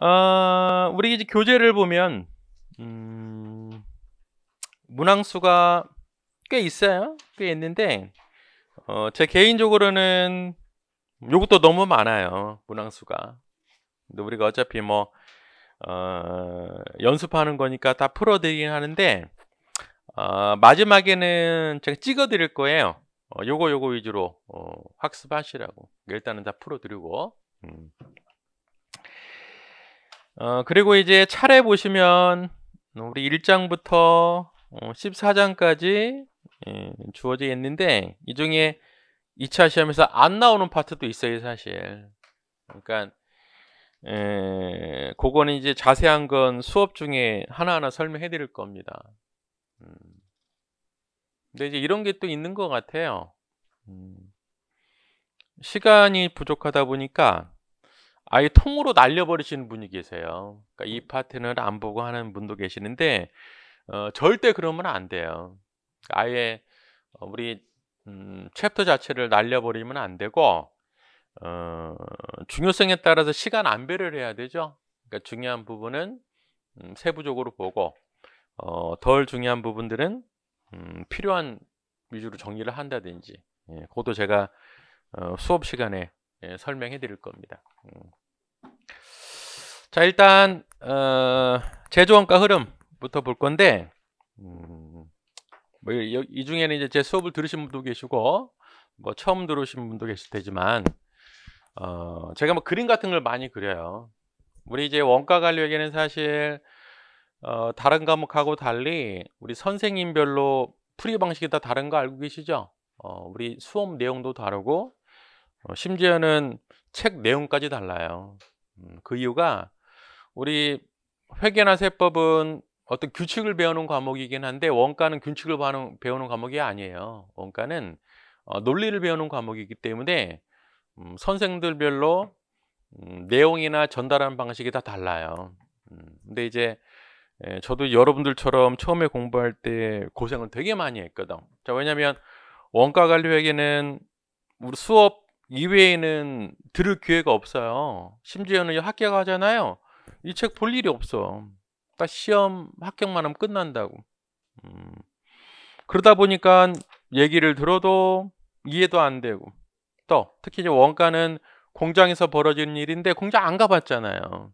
어, 우리 이제 교재를 보면 음, 문항수가 꽤 있어요. 꽤 있는데 어, 제 개인적으로는 요것도 너무 많아요. 문항수가. 근데 우리가 어차피 뭐 어, 연습하는 거니까 다 풀어드리긴 하는데 어, 마지막에는 제가 찍어드릴 거예요. 어, 요거 요거 위주로 어, 학습하시라고 일단은 다 풀어드리고 음. 어, 그리고 이제 차례 보시면 우리 1장부터 14장까지 어, 예, 주어져 있는데 이 중에 2차 시험에서 안 나오는 파트도 있어요 사실 그러니까 에, 예, 그거는 이제 자세한 건 수업 중에 하나하나 설명해 드릴 겁니다 음. 근데 이제 이런 게 또 있는 것 같아요 음. 시간이 부족하다 보니까 아예 통으로 날려버리시는 분이 계세요. 그러니까 이 음. 파트는 안 보고 하는 분도 계시는데 어, 절대 그러면 안 돼요. 그러니까 아예 어, 우리 음, 챕터 자체를 날려버리면 안 되고 어, 중요성에 따라서 시간 안배를 해야 되죠. 그러니까 중요한 부분은 음, 세부적으로 보고 어, 덜 중요한 부분들은 음, 필요한 위주로 정리를 한다든지 예, 그것도 제가 어, 수업 시간에 예, 설명해 드릴 겁니다. 음. 자 일단 어, 제조원가 흐름부터 볼 건데 음, 뭐이 중에는 이제 제 수업을 들으신 분도 계시고 뭐 처음 들어오신 분도 계실 테지만 어, 제가 뭐 그림 같은 걸 많이 그려요. 우리 이제 원가 관료에게는 사실 어, 다른 과목하고 달리 우리 선생님별로 풀이 방식이 다 다른 거 알고 계시죠? 어, 우리 수업 내용도 다르고 어, 심지어는 책 내용까지 달라요. 음, 그 이유가 우리 회계나 세법은 어떤 규칙을 배우는 과목이긴 한데 원가는 규칙을 배우는 과목이 아니에요. 원가는 어, 논리를 배우는 과목이기 때문에 음, 선생들별로 음, 내용이나 전달하는 방식이 다 달라요. 근데 이제 예, 저도 여러분들처럼 처음에 공부할 때 고생을 되게 많이 했거든. 자, 왜냐면 원가관리회계는 우리 수업 이외에는 들을 기회가 없어요. 심지어는 합격하잖아요. 이 책 볼 일이 없어. 딱 시험 합격만 하면 끝난다고. 음. 그러다 보니까 얘기를 들어도 이해도 안 되고 또 특히 이제 원가는 공장에서 벌어지는 일인데 공장 안 가봤잖아요.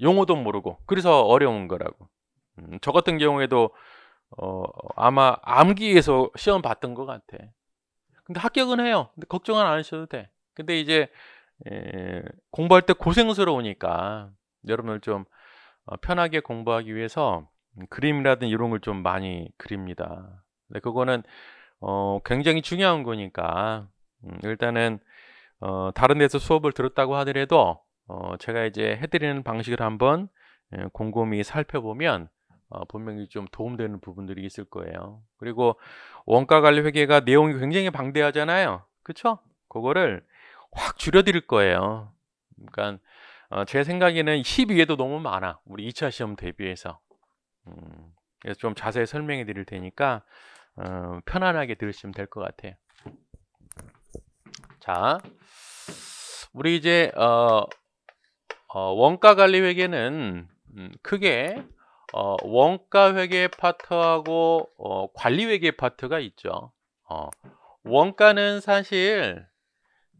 용어도 모르고 그래서 어려운 거라고. 음, 저 같은 경우에도 어, 아마 암기에서 시험 봤던 것 같아. 근데 합격은 해요. 근데 걱정은 안 하셔도 돼. 근데 이제 에, 공부할 때 고생스러우니까 여러분을 좀 어, 편하게 공부하기 위해서 그림이라든지 이런 걸 좀 많이 그립니다. 근데 그거는 어, 굉장히 중요한 거니까 음, 일단은 어, 다른 데서 수업을 들었다고 하더라도 어, 제가 이제 해드리는 방식을 한번 곰곰이 살펴보면 어, 분명히 좀 도움되는 부분들이 있을 거예요. 그리고 원가 관리 회계가 내용이 굉장히 방대하잖아요. 그쵸? 그거를 확 줄여드릴 거예요. 그러니까 어, 제 생각에는 12에도 너무 많아. 우리 2차 시험 대비해서. 음, 그래서 좀 자세히 설명해 드릴 테니까 어, 편안하게 들으시면 될 것 같아요. 자, 우리 이제 어, 어 원가관리회계는 음, 크게 어, 원가 회계 파트하고 어, 관리 회계 파트가 있죠. 어, 원가는 사실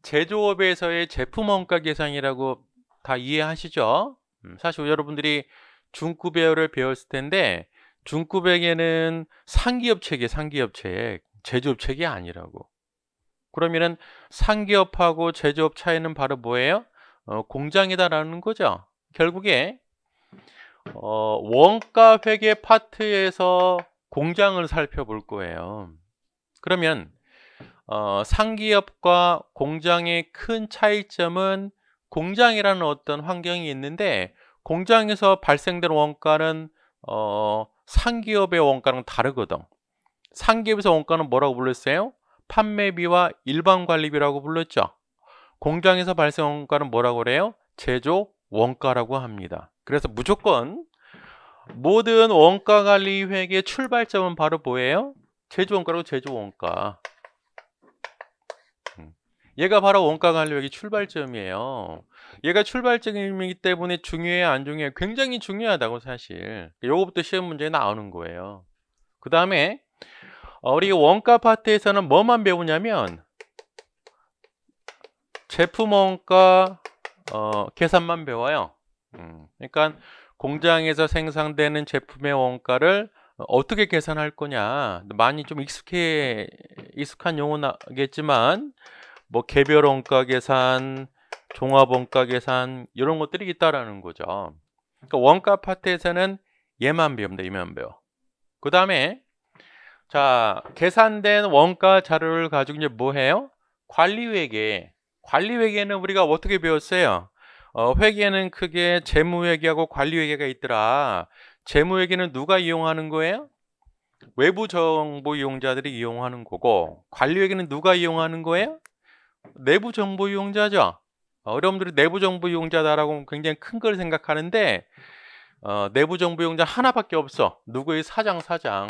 제조업에서의 제품 원가 계산이라고 다 이해하시죠? 음, 사실 여러분들이 중급 배열을 배웠을 텐데 중급에게는 상기업체계 상기업체액 제조업체계 아니라고. 그러면은 상기업하고 제조업 차이는 바로 뭐예요? 어, 공장이다라는 거죠. 결국에 어, 원가 회계 파트에서 공장을 살펴볼 거예요. 그러면 어, 상기업과 공장의 큰 차이점은 공장이라는 어떤 환경이 있는데 공장에서 발생된 원가는 어, 상기업의 원가랑 다르거든. 상기업에서 원가는 뭐라고 불렀어요? 판매비와 일반 관리비라고 불렀죠. 공장에서 발생 한 원가는 뭐라고 그래요? 제조 원가라고 합니다. 그래서 무조건 모든 원가 관리 회계의 출발점은 바로 뭐예요? 제조 원가로 제조 원가. 음. 얘가 바로 원가 관리 회계 출발점이에요. 얘가 출발점이기 때문에 중요해 안 중요해 굉장히 중요하다고 사실. 요거부터 시험 문제에 나오는 거예요. 그 다음에 어, 우리 원가 파트에서는 뭐만 배우냐면 제품 원가 어, 계산만 배워요. 그러니까 공장에서 생산되는 제품의 원가를 어떻게 계산할 거냐 많이 좀 익숙해 익숙한 용어겠지만 뭐 개별 원가 계산, 종합 원가 계산 이런 것들이 있다라는 거죠. 그러니까 원가 파트에서는 얘만 배웁니다. 얘만 배워. 그 다음에 자 계산된 원가 자료를 가지고 이제 뭐 해요? 관리 회계. 관리 회계는 우리가 어떻게 배웠어요? 어, 회계는 크게 재무회계하고 관리회계가 있더라. 재무회계는 누가 이용하는 거예요? 외부 정보 이용자들이 이용하는 거고 관리회계는 누가 이용하는 거예요? 내부 정보 이용자죠. 어, 여러분들이 내부 정보 이용자다라고 굉장히 큰 걸 생각하는데 어, 내부 정보 이용자 하나밖에 없어. 누구의 사장 사장.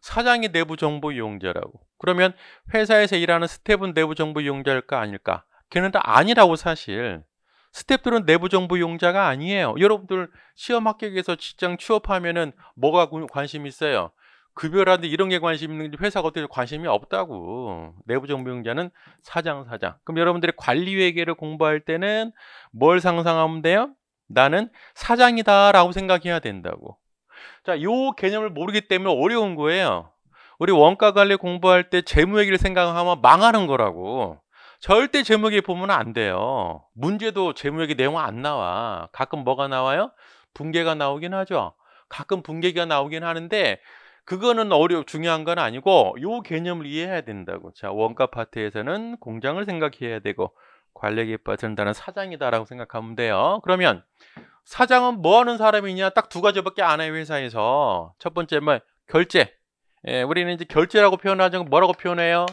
사장이 내부 정보 이용자라고. 그러면 회사에서 일하는 스텝은 내부 정보 이용자일까 아닐까? 걔는 다 아니라고 사실. 스탭들은 내부 정보 용자가 아니에요. 여러분들 시험 합격해서 직장 취업하면은 뭐가 관심 있어요? 급여라든지 이런 게 관심 있는지 회사가 어떻게 관심이 없다고. 내부 정보 용자는 사장 사장. 그럼 여러분들이 관리 회계를 공부할 때는 뭘 상상하면 돼요? 나는 사장이다라고 생각해야 된다고. 자, 요 개념을 모르기 때문에 어려운 거예요. 우리 원가 관리 공부할 때 재무 얘기를 생각하면 망하는 거라고. 절대 제목에 보면 안 돼요. 문제도 제목의 내용 안 나와. 가끔 뭐가 나와요? 붕괴가 나오긴 하죠. 가끔 붕괴가 나오긴 하는데 그거는 어려 중요한 건 아니고 요 개념을 이해해야 된다고. 자, 원가 파트에서는 공장을 생각해야 되고 관리계 빠진다는 사장이다라고 생각하면 돼요. 그러면 사장은 뭐 하는 사람이냐? 딱 두 가지밖에 안 해요, 회사에서. 첫 번째 말 뭐, 결제. 예, 우리는 이제 결제라고 표현하죠. 뭐라고 표현해요?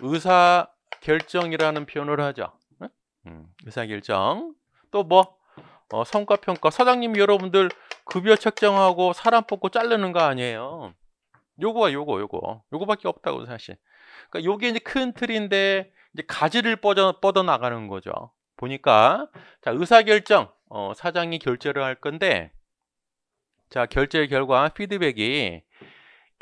의사 결정이라는 표현을 하죠. 음, 의사결정. 또 뭐, 어, 성과평가. 사장님 여러분들 급여 책정하고 사람 뽑고 자르는 거 아니에요. 요거와 요거, 요거. 요거밖에 없다고, 사실. 그러니까 요게 이제 큰 틀인데, 이제 가지를 뻗어, 뻗어나가는 거죠. 보니까, 자, 의사결정. 어, 사장이 결제를 할 건데, 자, 결제 결과 피드백이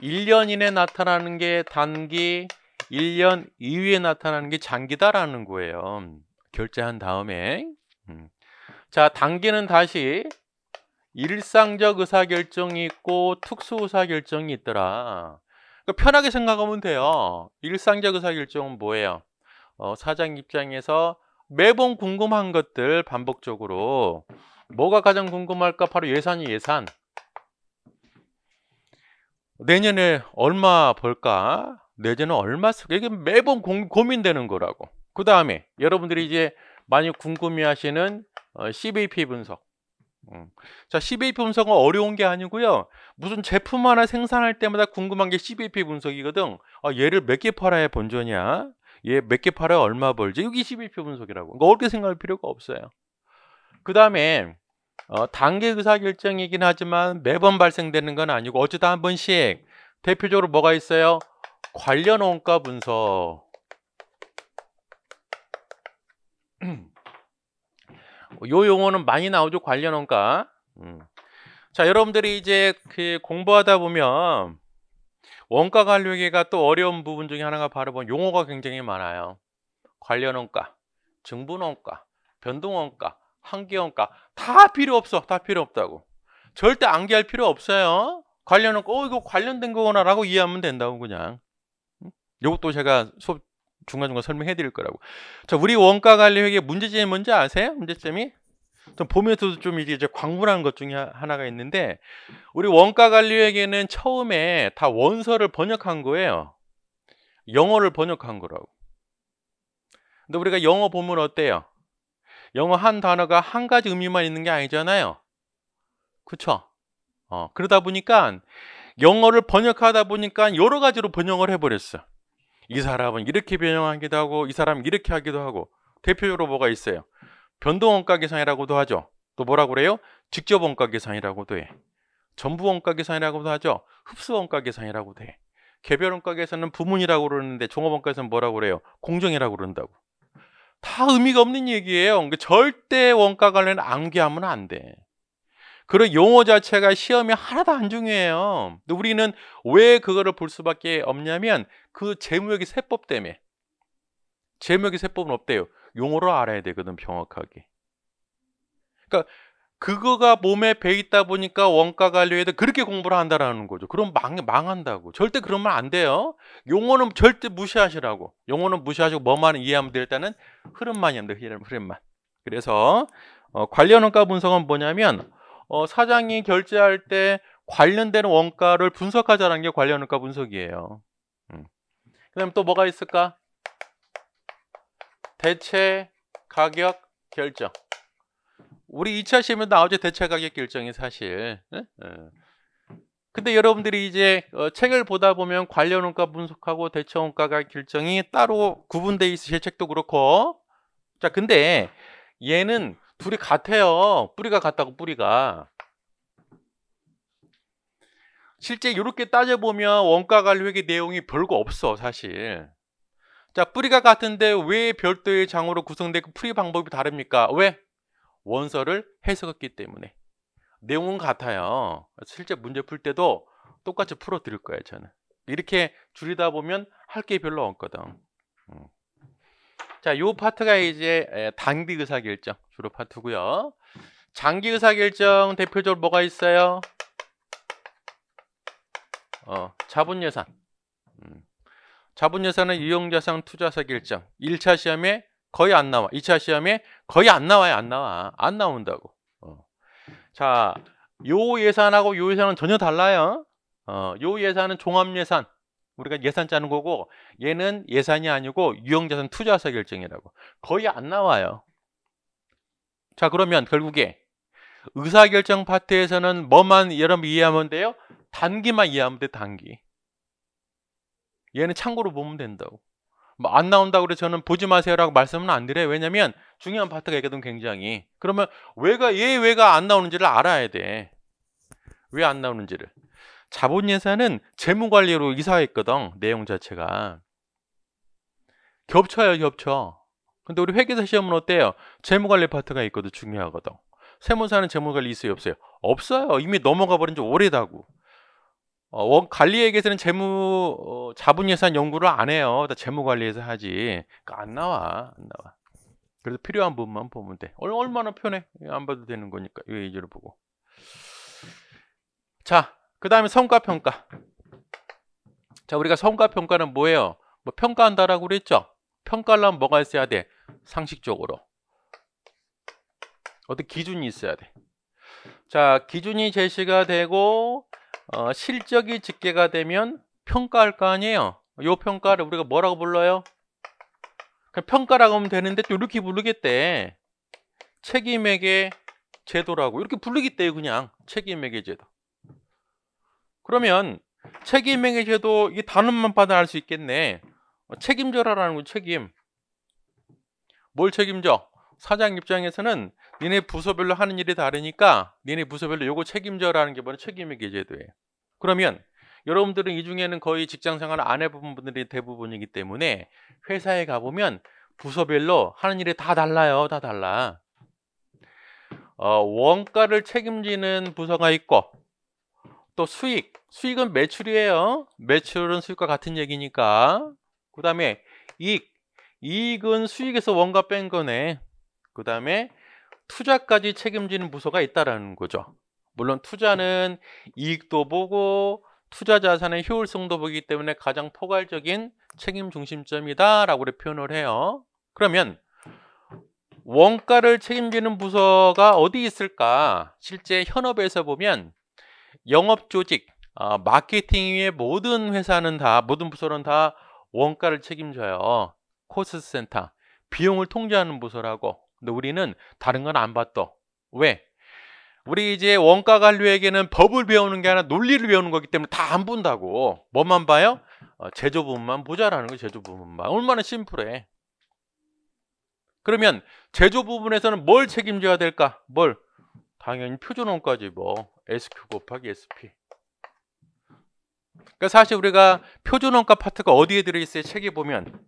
1년 이내 나타나는 게 단기, 1년 이후에 나타나는 게 장기다라는 거예요. 결제한 다음에. 음. 자, 단계는 다시 일상적 의사결정이 있고 특수 의사결정이 있더라. 그러니까 편하게 생각하면 돼요. 일상적 의사결정은 뭐예요? 어, 사장 입장에서 매번 궁금한 것들 반복적으로 뭐가 가장 궁금할까? 바로 예산이 예산. 내년에 얼마 벌까? 내재는 얼마 쓰게 이게 매번 고, 민되는 거라고 그 다음에 여러분들이 이제 많이 궁금해하시는 어, CBP 분석 음. 자 CBP 분석은 어려운 게 아니고요 무슨 제품 하나 생산할 때마다 궁금한 게 CBP 분석이거든 아, 얘를 몇 개 팔아야 본전이야 얘 몇 개 팔아야 얼마 벌지 여기 CBP 분석이라고 그러니까 어렵게 생각할 필요가 없어요 그 다음에 어, 단계 의사결정이긴 하지만 매번 발생되는 건 아니고 어쩌다 한 번씩 대표적으로 뭐가 있어요? 관련 원가 분석 요 용어는 많이 나오죠 관련 원가 음. 자 여러분들이 이제 그 공부하다 보면 원가 관리기가또 어려운 부분 중에 하나가 바로 뭐 용어가 굉장히 많아요 관련 원가 증분 원가 변동 원가 한계 원가 다 필요 없어 다 필요 없다고 절대 암기할 필요 없어요 관련 원가 어 이거 관련된 거구나 라고 이해하면 된다고 그냥 이것도 제가 수업 중간중간 설명해 드릴 거라고. 자, 우리 원가 관리 회계 문제점이 뭔지 아세요? 문제점이? 좀 보면서도 좀 이게 이제 광분한 것 중에 하나가 있는데 우리 원가 관리 회계는 처음에 다 원서를 번역한 거예요. 영어를 번역한 거라고. 근데 우리가 영어 보면 어때요? 영어 한 단어가 한 가지 의미만 있는 게 아니잖아요. 그쵸? 어, 그러다 보니까 영어를 번역하다 보니까 여러 가지로 번역을 해버렸어. 이 사람은 이렇게 변형하기도 하고 이 사람은 이렇게 하기도 하고 대표적으로 뭐가 있어요. 변동원가 계산이라고도 하죠. 또 뭐라고 그래요? 직접 원가 계산이라고도 해. 전부 원가 계산이라고도 하죠. 흡수 원가 계산이라고도 해. 개별 원가 계산은 부문이라고 그러는데 종업 원가에서는 뭐라고 그래요? 공정이라고 그런다고. 다 의미가 없는 얘기예요. 그러니까 절대 원가 관련 암기하면 안 돼. 그런 용어 자체가 시험이 하나도 안 중요해요. 근데 우리는 왜 그거를 볼 수밖에 없냐면 그재무역의 세법 때문에 무역의 세법은 없대요. 용어를 알아야 되거든 정확하게. 그러니까 그거가 몸에 배 있다 보니까 원가 관리에도 그렇게 공부를 한다라는 거죠. 그럼 망, 망한다고. 절대 그러면 안 돼요. 용어는 절대 무시하시라고. 용어는 무시하시고 뭐만 이해하면 돼 일단은 흐름만이 안 돼. 흐름만. 그래서 어, 관련 원가 분석은 뭐냐면 어, 사장이 결제할 때관련된 원가를 분석하자라는 게 관련원가 분석이에요. 음. 그다음또 뭐가 있을까? 대체 가격 결정. 우리 2차 시험에 나오죠. 대체 가격 결정이 사실. 네? 네. 근데 여러분들이 이제 어, 책을 보다 보면 관련 원가 분석하고 대체 원가가 결정이 따로 구분되어 있으실 책도 그렇고 자 근데 얘는 뿌리 같아요. 뿌리가 같다고 뿌리가. 실제 이렇게 따져보면 원가관리회계 내용이 별거 없어 사실. 자 뿌리가 같은데 왜 별도의 장으로 구성되고 뿌리 그 방법이 다릅니까? 왜? 원서를 해석했기 때문에. 내용은 같아요. 실제 문제 풀 때도 똑같이 풀어 드릴 거예요 저는. 이렇게 줄이다 보면 할 게 별로 없거든. 음. 자, 요 파트가 이제 단기 의사결정 주로 파트고요. 장기 의사결정 대표적으로 뭐가 있어요? 어, 자본예산. 음. 자본예산은 이용자상 투자사 결정. 1차 시험에 거의 안 나와. 2차 시험에 거의 안 나와요. 안 나와. 안 나온다고. 어. 자, 요 예산하고 요 예산은 전혀 달라요. 어, 요 예산은 종합예산. 우리가 예산 짜는 거고 얘는 예산이 아니고 유형자산 투자사 결정이라고 거의 안 나와요 자 그러면 결국에 의사결정 파트에서는 뭐만 여러분 이해하면 돼요? 단기만 이해하면 돼 단기 얘는 참고로 보면 된다고 뭐안 나온다고 그래서 저는 보지 마세요라고 말씀은 안 드려요 왜냐면 중요한 파트가 있거든 굉장히 그러면 왜가 얘 왜가 안 나오는지를 알아야 돼왜 안 나오는지를 자본예산은 재무관리로 이사했거든 내용 자체가 겹쳐요 겹쳐 근데 우리 회계사 시험은 어때요? 재무관리 파트가 있거든 중요하거든 세무사는 재무관리 있어요 없어요? 없어요 이미 넘어가 버린 지 오래다고 어, 관리에게서는 재무 어, 자본예산 연구를 안 해요 다 재무관리에서 하지 그러니까 안 나와 안 나와 그래서 필요한 부분만 보면 돼 얼마나 편해 안 봐도 되는 거니까 이 예제를 보고 자그 다음에 성과평가. 자, 우리가 성과평가는 뭐예요? 뭐 평가한다라고 그랬죠? 평가를 하면 뭐가 있어야 돼? 상식적으로. 어떤 기준이 있어야 돼. 자, 기준이 제시가 되고 어, 실적이 집계가 되면 평가할 거 아니에요. 요 평가를 우리가 뭐라고 불러요? 그냥 평가라고 하면 되는데 또 이렇게 부르겠대. 책임에게 제도라고 이렇게 부르겠대요, 그냥. 책임에게 제도. 그러면 책임행위 제도 이 단어만 받아 알 수 있겠네. 어, 책임져라라는 거 책임. 뭘 책임져? 사장 입장에서는 니네 부서별로 하는 일이 다르니까 니네 부서별로 요거 책임져라는 게 바로 책임행위 제도예요. 그러면 여러분들은 이 중에는 거의 직장생활을 안 해본 분들이 대부분이기 때문에 회사에 가보면 부서별로 하는 일이 다 달라요. 다 달라. 어, 원가를 책임지는 부서가 있고 또 수익, 수익은 매출이에요. 매출은 수익과 같은 얘기니까. 그 다음에 이익, 이익은 수익에서 원가 뺀 거네. 그 다음에 투자까지 책임지는 부서가 있다라는 거죠. 물론 투자는 이익도 보고 투자 자산의 효율성도 보기 때문에 가장 포괄적인 책임 중심점이다라고 표현을 해요. 그러면 원가를 책임지는 부서가 어디 있을까? 실제 현업에서 보면 영업 조직, 어, 마케팅 위에 모든 회사는 다 모든 부서는 다 원가를 책임져요. 코스트 센터. 비용을 통제하는 부서라고. 근데 우리는 다른 건 안 봤어. 왜? 우리 이제 원가 관료에게는 법을 배우는 게 아니라 논리를 배우는 거기 때문에 다 안 본다고. 뭐만 봐요? 어, 제조 부분만 보자라는 거 제조 부분만. 얼마나 심플해. 그러면 제조 부분에서는 뭘 책임져야 될까? 뭘? 당연히 표준원까지 뭐. SQ 곱하기 SP 그러니까 사실 우리가 표준원가 파트가 어디에 들어있어요? 책에 보면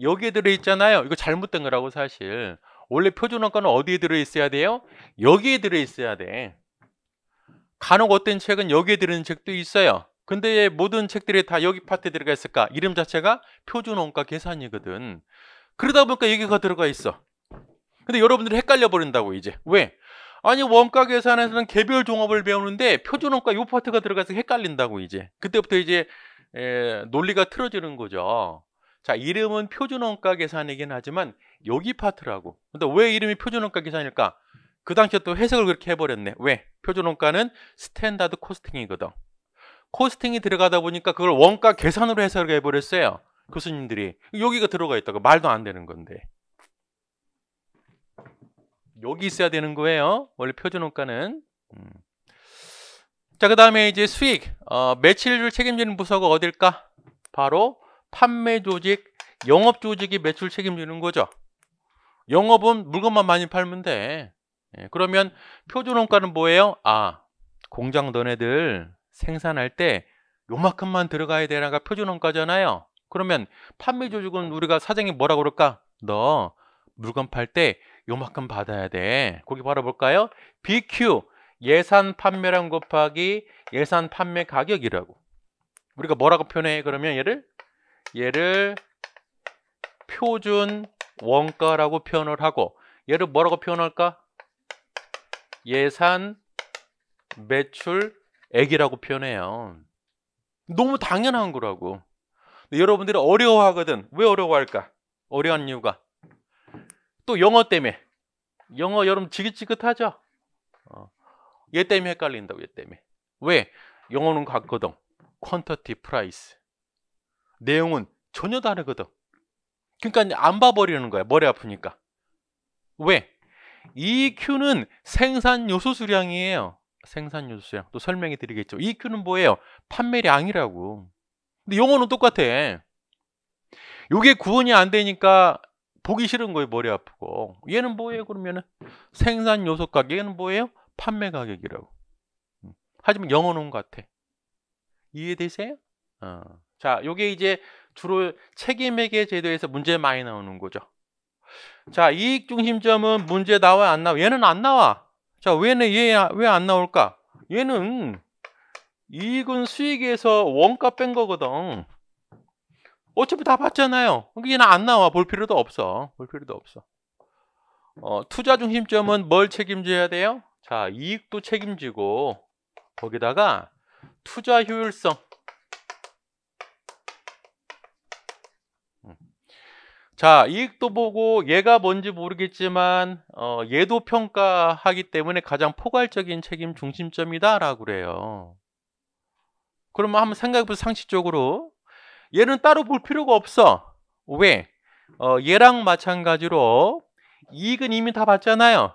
여기에 들어있잖아요 이거 잘못된 거라고 사실 원래 표준원가는 어디에 들어있어야 돼요? 여기에 들어있어야 돼 간혹 어떤 책은 여기에 들어있는 책도 있어요 근데 모든 책들이 다 여기 파트에 들어가 있을까? 이름 자체가 표준원가 계산이거든 그러다 보니까 여기가 들어가 있어 근데 여러분들이 헷갈려 버린다고 이제 왜? 아니 원가 계산에서는 개별 종업을 배우는데 표준원가 요 파트가 들어가서 헷갈린다고 이제 그때부터 이제 에, 논리가 틀어지는 거죠 자 이름은 표준원가 계산이긴 하지만 여기 파트라고 근데 왜 이름이 표준원가 계산일까 그 당시에 또 해석을 그렇게 해버렸네 왜? 표준원가는 스탠다드 코스팅이거든 코스팅이 들어가다 보니까 그걸 원가 계산으로 해석을 해버렸어요 교수님들이 여기가 들어가 있다고 말도 안 되는 건데 여기 있어야 되는 거예요. 원래 표준원가는. 음. 자, 그 다음에 이제 수익. 어, 매출을 책임지는 부서가 어딜까? 바로 판매 조직, 영업 조직이 매출 책임지는 거죠. 영업은 물건만 많이 팔면 돼. 예, 그러면 표준원가는 뭐예요? 아, 공장 너네들 생산할 때 요만큼만 들어가야 되나가 표준원가잖아요. 그러면 판매 조직은 우리가 사장이 뭐라 그럴까? 너 물건 팔때 요만큼 받아야 돼. 거기 바로 볼까요? BQ 예산 판매량 곱하기 예산 판매 가격이라고. 우리가 뭐라고 표현해? 그러면 얘를 얘를 표준 원가라고 표현을 하고 얘를 뭐라고 표현할까? 예산 매출액이라고 표현해요. 너무 당연한 거라고. 여러분들이 어려워하거든. 왜 어려워할까? 어려운 이유가 또 영어 때문에 영어 여러분 지긋지긋하죠? 어. 얘 때문에 헷갈린다고 얘 때문에 왜? 영어는 같거든 퀀터티 프라이스 내용은 전혀 다르거든 그러니까 안 봐버리는 거야 머리 아프니까 왜? EQ는 생산 요소 수량이에요 생산 요소 수량 또 설명해 드리겠죠 EQ는 뭐예요? 판매량이라고 근데 영어는 똑같아 요게 구분이 안 되니까 보기 싫은 거예요 머리 아프고 얘는 뭐예요 그러면은 생산 요소 가격 얘는 뭐예요 판매 가격이라고 음. 하지만 영어는 같아 이해되세요? 어. 자 요게 이제 주로 책임회계 제도에서 문제 많이 나오는 거죠 자 이익 중심점은 문제 나와야 안 나와 얘는 안 나와 자 왜는 얘왜안 나올까 얘는 이익은 수익에서 원가 뺀 거거든 어차피 다 봤잖아요. 그게안 그러니까 나와. 볼 필요도 없어. 볼 필요도 없어. 어, 투자 중심점은 뭘 책임져야 돼요? 자, 이익도 책임지고 거기다가 투자 효율성. 음. 자, 이익도 보고 얘가 뭔지 모르겠지만 어, 얘도 평가하기 때문에 가장 포괄적인 책임 중심점이다라고 그래요. 그러면 한번 생각해보세요. 상식적으로 얘는 따로 볼 필요가 없어. 왜? 어, 얘랑 마찬가지로 이익은 이미 다 봤잖아요.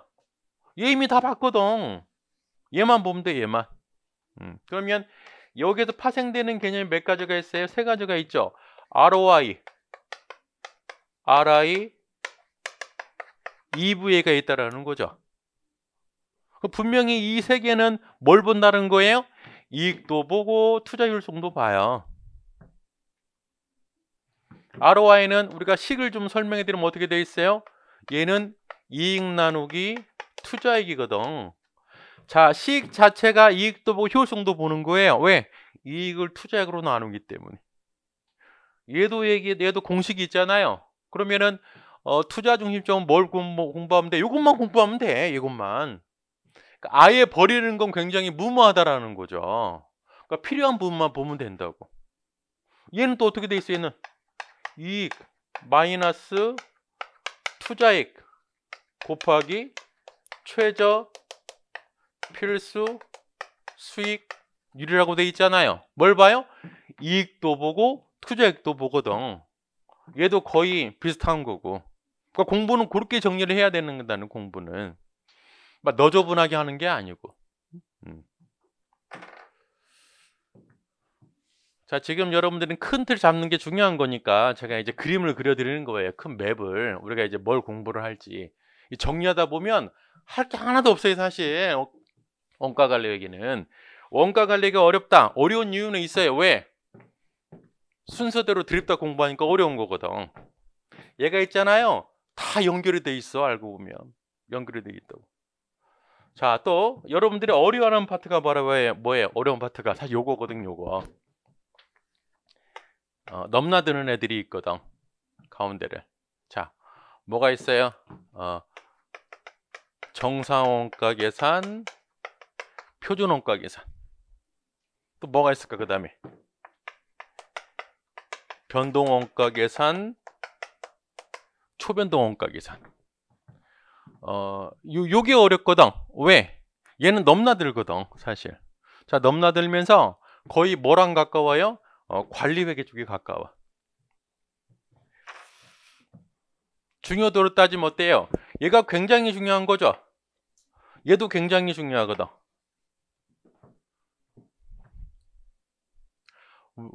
얘 이미 다 봤거든. 얘만 보면 돼, 얘만. 음, 그러면 여기에서 파생되는 개념이 몇 가지가 있어요? 세 가지가 있죠. ROI, RI, EVA가 있다라는 거죠. 그 분명히 이 세 개는 뭘 본다는 거예요? 이익도 보고 투자 율성도 봐요. ROI는 우리가 식을 좀 설명해 드리면 어떻게 돼 있어요? 얘는 이익 나누기 투자액이거든. 자, 식 자체가 이익도 보고 효율성도 보는 거예요. 왜? 이익을 투자액으로 나누기 때문에. 얘도 얘기, 얘도 공식이 있잖아요. 그러면은 어, 투자 중심적으로뭘 뭐 공부하면 돼? 이것만 공부하면 돼. 이것만. 그러니까 아예 버리는 건 굉장히 무모하다라는 거죠. 그러니까 필요한 부분만 보면 된다고. 얘는 또 어떻게 돼 있어? 얘는 이익 마이너스 투자익 곱하기 최저 필수 수익률이라고 돼 있잖아요. 뭘 봐요? 이익도 보고 투자액도 보거든. 얘도 거의 비슷한 거고. 그러니까 공부는 그렇게 정리를 해야 되는 거다는 공부는. 막 너저분하게 하는 게 아니고. 음. 자, 지금 여러분들은 큰 틀 잡는 게 중요한 거니까 제가 이제 그림을 그려드리는 거예요. 큰 맵을. 우리가 이제 뭘 공부를 할지. 정리하다 보면 할 게 하나도 없어요, 사실. 어, 원가 관리 얘기는. 원가 관리가 어렵다. 어려운 이유는 있어요. 왜? 순서대로 드립다 공부하니까 어려운 거거든. 얘가 있잖아요. 다 연결이 돼 있어, 알고 보면. 연결이 돼 있다고. 자, 또 여러분들이 어려워하는 파트가 뭐라고 해 뭐예요? 어려운 파트가 사실 요거거든, 요거. 어, 넘나드는 애들이 있거든. 가운데를. 자, 뭐가 있어요? 어, 정상원가 계산, 표준원가 계산. 또 뭐가 있을까? 그 다음에 변동원가 계산, 초변동원가 계산. 어, 요, 요게 어렵거든. 왜? 얘는 넘나들거든, 사실. 자, 넘나들면서 거의 뭐랑 가까워요? 어, 관리회계 쪽에 가까워. 중요도로 따지면 어때요? 얘가 굉장히 중요한 거죠. 얘도 굉장히 중요하거든.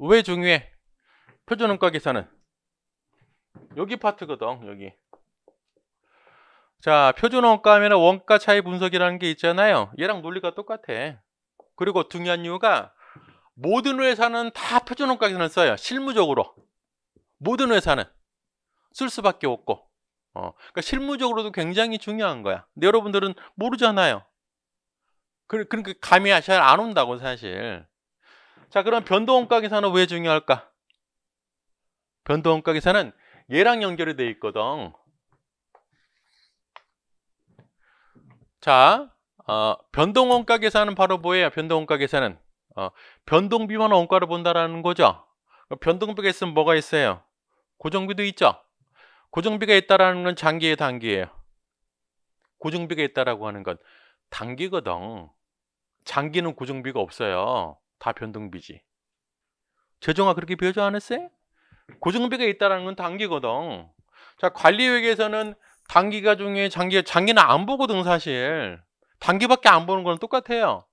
왜 중요해? 표준원가 계산은 여기 파트거든. 여기. 자, 표준원가 하면 원가 차이 분석이라는 게 있잖아요. 얘랑 논리가 똑같아. 그리고 중요한 이유가 모든 회사는 다 표준원가계산을 써요. 실무적으로. 모든 회사는 쓸 수밖에 없고. 어, 그러니까 실무적으로도 굉장히 중요한 거야. 근데 여러분들은 모르잖아요. 그, 러니까 감이 잘 안 온다고 사실. 자, 그럼 변동원가 계산은 왜 중요할까? 변동원가 계산은 얘랑 연결이 돼 있거든. 자, 어, 변동원가 계산은 바로 뭐예요? 변동원가 계산은 어, 변동비만 원가를 본다라는 거죠. 그 변동비가 있으면 뭐가 있어요? 고정비도 있죠. 고정비가 있다라는 건 장기의 단기예요. 고정비가 있다라고 하는 건 단기거든. 장기는 고정비가 없어요. 다 변동비지. 재정아 그렇게 비교 않았어요 고정비가 있다라는 건 단기거든. 자 관리회계에서는 단기가 중에 장기 장기는 안 보거든 사실. 단기밖에 안 보는 거랑 똑같아요.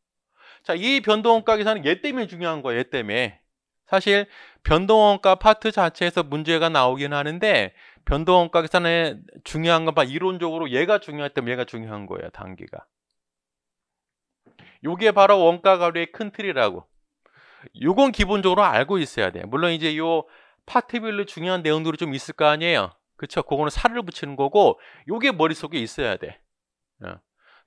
자, 이 변동원가 계산은 얘 때문에 중요한 거예요. 얘 때문에. 사실 변동원가 파트 자체에서 문제가 나오긴 하는데 변동원가 계산의 중요한 건 봐. 이론적으로 얘가 중요할때면 얘가 중요한 거예요. 단계가. 요게 바로 원가 가류의 큰 틀이라고. 요건 기본적으로 알고 있어야 돼. 물론 이제 요 파트별로 중요한 내용들이 좀 있을 거 아니에요. 그쵸? 그거는 살을 붙이는 거고 요게 머릿속에 있어야 돼. 어.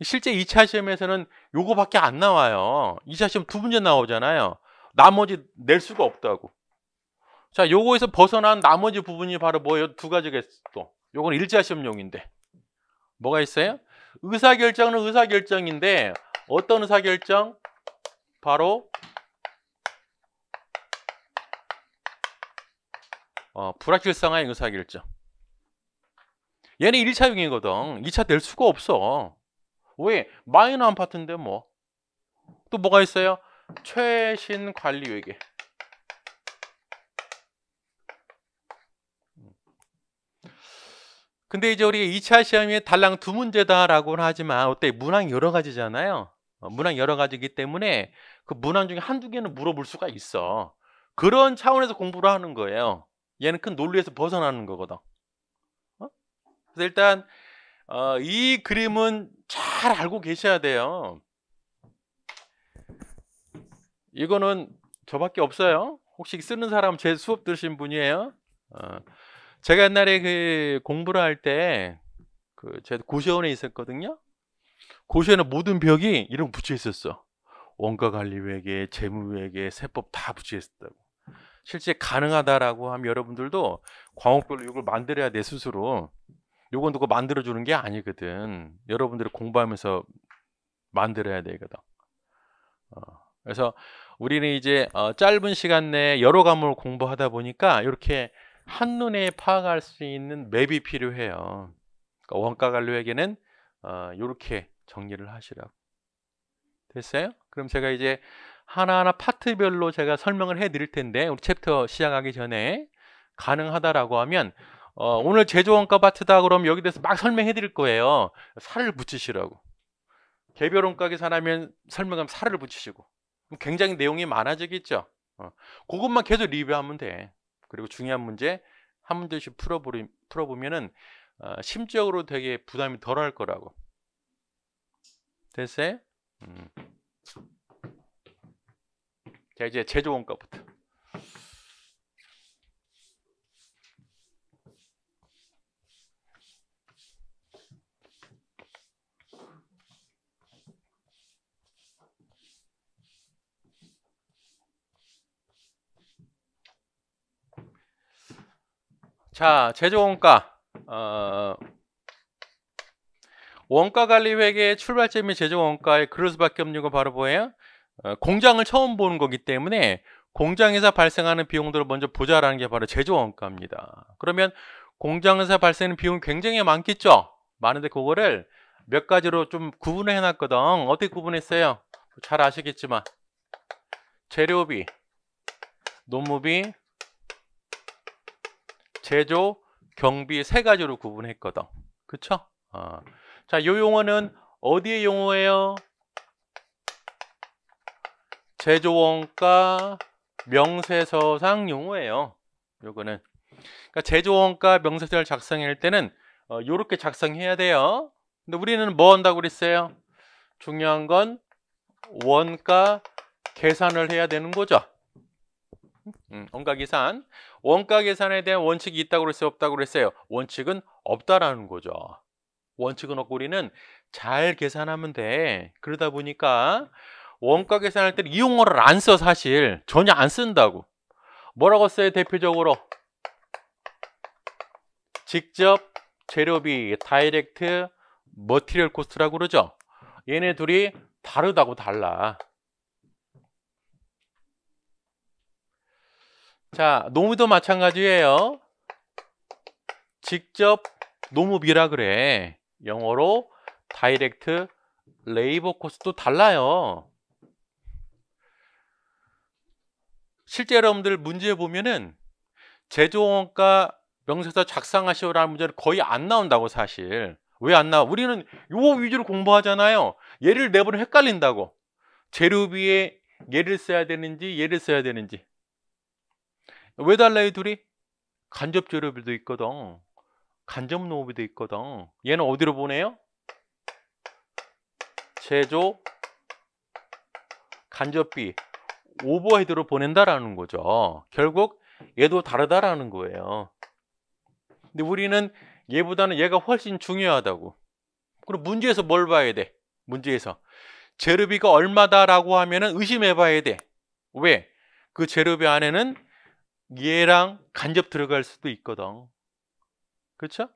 실제 2차 시험에서는 요거밖에 안 나와요. 2차 시험 두 문제 나오잖아요. 나머지 낼 수가 없다고. 자, 요거에서 벗어난 나머지 부분이 바로 뭐예요? 두 가지가 있어. 또. 요건 일차 시험용인데. 뭐가 있어요? 의사결정은 의사결정인데 어떤 의사결정? 바로 어, 불확실성의 의사결정. 얘는 1차용이거든. 2차 될 수가 없어. 왜? 마이너한 파트인데 뭐. 또 뭐가 있어요? 최신 관리 외계. 근데 이제 우리 2차 시험이 달랑 두문제다라고 하지만 어때 문항 여러 가지잖아요. 어, 문항 여러 가지이기 때문에 그 문항 중에 한두 개는 물어볼 수가 있어. 그런 차원에서 공부를 하는 거예요. 얘는 큰 논리에서 벗어나는 거거든. 어? 그래서 일단 어, 이 그림은 잘 알고 계셔야 돼요. 이거는 저밖에 없어요. 혹시 쓰는 사람 제 수업 들으신 분이에요? 어, 제가 옛날에 그 공부를 할 때 그 제 고시원에 있었거든요. 고시원의 모든 벽이 이런 붙여 있었어. 원가 관리 외계, 재무 외계, 세법 다 붙여 있었다고. 실제 가능하다라고 하면 여러분들도 과목별로 이걸 만들어야 돼 스스로. 요건 누가 만들어 주는 게 아니거든. 여러분들이 공부하면서 만들어야 되거든. 어, 그래서 우리는 이제 어, 짧은 시간 내에 여러 과목을 공부하다 보니까 이렇게 한눈에 파악할 수 있는 맵이 필요해요. 그러니까 원가 관료에게는 어, 이렇게 정리를 하시라고. 됐어요? 그럼 제가 이제 하나하나 파트별로 제가 설명을 해 드릴 텐데 우리 챕터 시작하기 전에 가능하다라고 하면 어, 오늘 제조원가 바트다 그럼 여기 대해서 막 설명해 드릴 거예요. 살을 붙이시라고. 개별 원가계 사하면 설명하면 살을 붙이시고. 굉장히 내용이 많아지겠죠. 어, 그것만 계속 리뷰하면 돼. 그리고 중요한 문제 한 문제씩 풀어보리, 풀어보면은 어, 심적으로 되게 부담이 덜할 거라고. 됐어요? 음. 자 이제 제조원가부터. 자, 제조원가. 어, 원가관리회계의 출발점이 제조원가에 그럴 수밖에 없는 건 바로 뭐예요? 어, 공장을 처음 보는 거기 때문에 공장에서 발생하는 비용들을 먼저 보자라는 게 바로 제조원가입니다. 그러면 공장에서 발생하는 비용이 굉장히 많겠죠? 많은데 그거를 몇 가지로 좀 구분을 해놨거든. 어떻게 구분했어요? 잘 아시겠지만 재료비, 노무비, 제조, 경비 세 가지로 구분했거든. 그쵸? 어. 자, 요 용어는 어디의 용어예요? 제조원가 명세서상 용어예요. 요거는 그러니까 제조원가 명세서를 작성할 때는 어, 요렇게 작성해야 돼요. 근데 우리는 뭐 한다고 그랬어요? 중요한 건 원가 계산을 해야 되는 거죠. 음, 원가 계산. 원가 계산에 대한 원칙이 있다고 그랬어요? 없다고 그랬어요? 원칙은 없다라는 거죠. 원칙은 없고 우리는 잘 계산하면 돼. 그러다 보니까 원가 계산할 때는 이 용어를 안 써 사실. 전혀 안 쓴다고. 뭐라고 써요? 대표적으로 직접 재료비, 다이렉트 머티리얼 코스트라고 그러죠. 얘네 둘이 다르다고 달라. 자, 노무도 마찬가지예요. 직접 노무비라 그래. 영어로 다이렉트 레이버 코스도 달라요. 실제 여러분들 문제 보면은 제조원가 명세서 작성하시오라는 문제는 거의 안 나온다고 사실. 왜 안 나와? 우리는 요 위주로 공부하잖아요. 예를 내보면 헷갈린다고. 재료비에 예를 써야 되는지 예를 써야 되는지. 왜 달라 이 둘이? 간접조비도 있거든. 간접노업이도 있거든. 얘는 어디로 보내요? 제조 간접비 오버헤드로 보낸다라는 거죠. 결국 얘도 다르다라는 거예요. 근데 우리는 얘보다는 얘가 훨씬 중요하다고. 그럼 문제에서 뭘 봐야 돼? 문제에서 재료비가 얼마다라고 하면은 의심해 봐야 돼. 왜? 그 재료비 안에는 얘랑 간접 들어갈 수도 있거든. 그렇죠?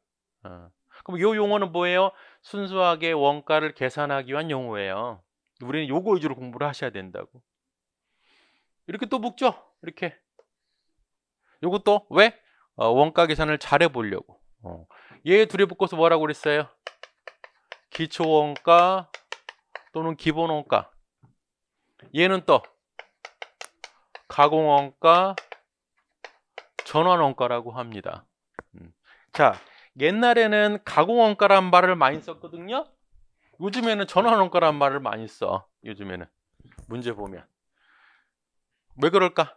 어. 그럼 요 용어는 뭐예요? 순수하게 원가를 계산하기 위한 용어예요. 우리는 요거 위주로 공부를 하셔야 된다고. 이렇게 또 묶죠? 이렇게. 요것도 왜? 어, 원가 계산을 잘해 보려고. 어. 얘 둘이 묶어서 뭐라고 그랬어요? 기초 원가 또는 기본 원가. 얘는 또 가공 원가 전원원가라고 합니다. 음. 자, 옛날에는 가공원가란 말을 많이 썼거든요. 요즘에는 전원원가란 말을 많이 써. 요즘에는 문제 보면 왜 그럴까?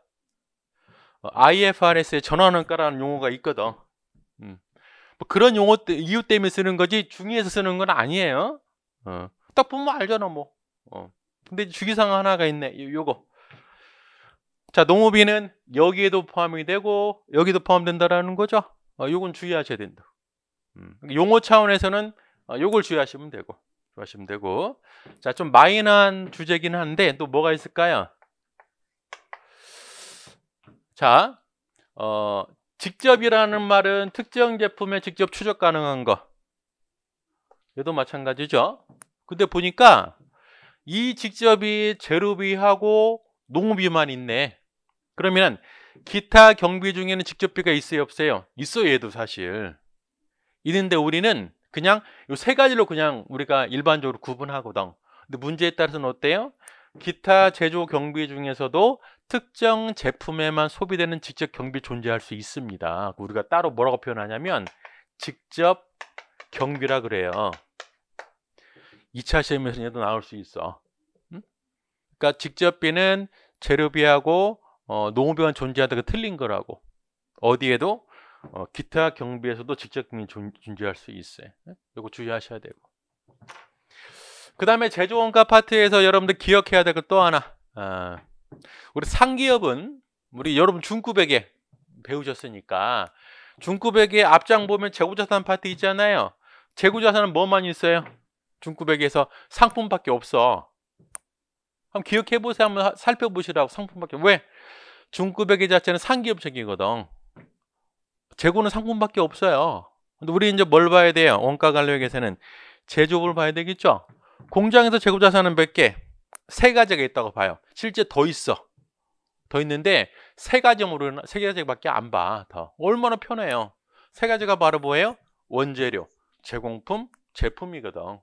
IFRS에 어, 전원원가라는 용어가 있거든. 음. 뭐 그런 용어 이유 때문에 쓰는 거지 중의에서 쓰는 건 아니에요. 어. 딱 보면 알잖아 뭐. 어. 근데 주기상 하나가 있네. 요, 요거 자, 농업인은 여기에도 포함이 되고 여기도 포함된다라는 거죠. 어, 요건 주의하셔야 된다. 음. 그러니까 용어 차원에서는 어, 요걸 주의하시면 되고 주의하시면 되고 자, 좀 마이너한 주제긴 한데 또 뭐가 있을까요? 자, 어, 직접이라는 말은 특정 제품에 직접 추적 가능한 거. 얘도 마찬가지죠. 근데 보니까 이 직접이 제로비하고 농업비만 있네. 그러면 기타 경비 중에는 직접비가 있어요 없어요? 있어요 얘도 사실. 있는데 우리는 그냥 이 세 가지로 그냥 우리가 일반적으로 구분하거든. 근데 문제에 따라서는 어때요? 기타 제조 경비 중에서도 특정 제품에만 소비되는 직접 경비 존재할 수 있습니다. 우리가 따로 뭐라고 표현하냐면 직접 경비라 그래요. 2차 시험에서도 얘 나올 수 있어. 그러니까 직접비는 재료비하고 어, 농업비만 존재한다가 그 틀린 거라고. 어디에도 어, 기타 경비에서도 직접비이 존재할 수 있어요. 이거 네? 주의하셔야 되고. 그 다음에 제조원가 파트에서 여러분들 기억해야 될 것 또 하나. 아, 우리 상기업은 우리 여러분 중급에게 배우셨으니까 중급에게 앞장 보면 재고자산 파트 있잖아요. 재고자산은 뭐만 있어요? 중급에게서 상품밖에 없어. 한번 기억해 보세요. 한번 살펴보시라고 상품밖에. 왜? 중급액의 자체는 상기업적이거든. 재고는 상품밖에 없어요. 근데 우리 이제 뭘 봐야 돼요? 원가 관료에 계서는 제조업을 봐야 되겠죠. 공장에서 재고 자산은 몇 개? 세 가지가 있다고 봐요. 실제 더 있어. 더 있는데 세 가지 모르는 세 가지밖에 안 봐. 더 얼마나 편해요. 세 가지가 바로 뭐예요? 원재료, 제공품, 제품이거든.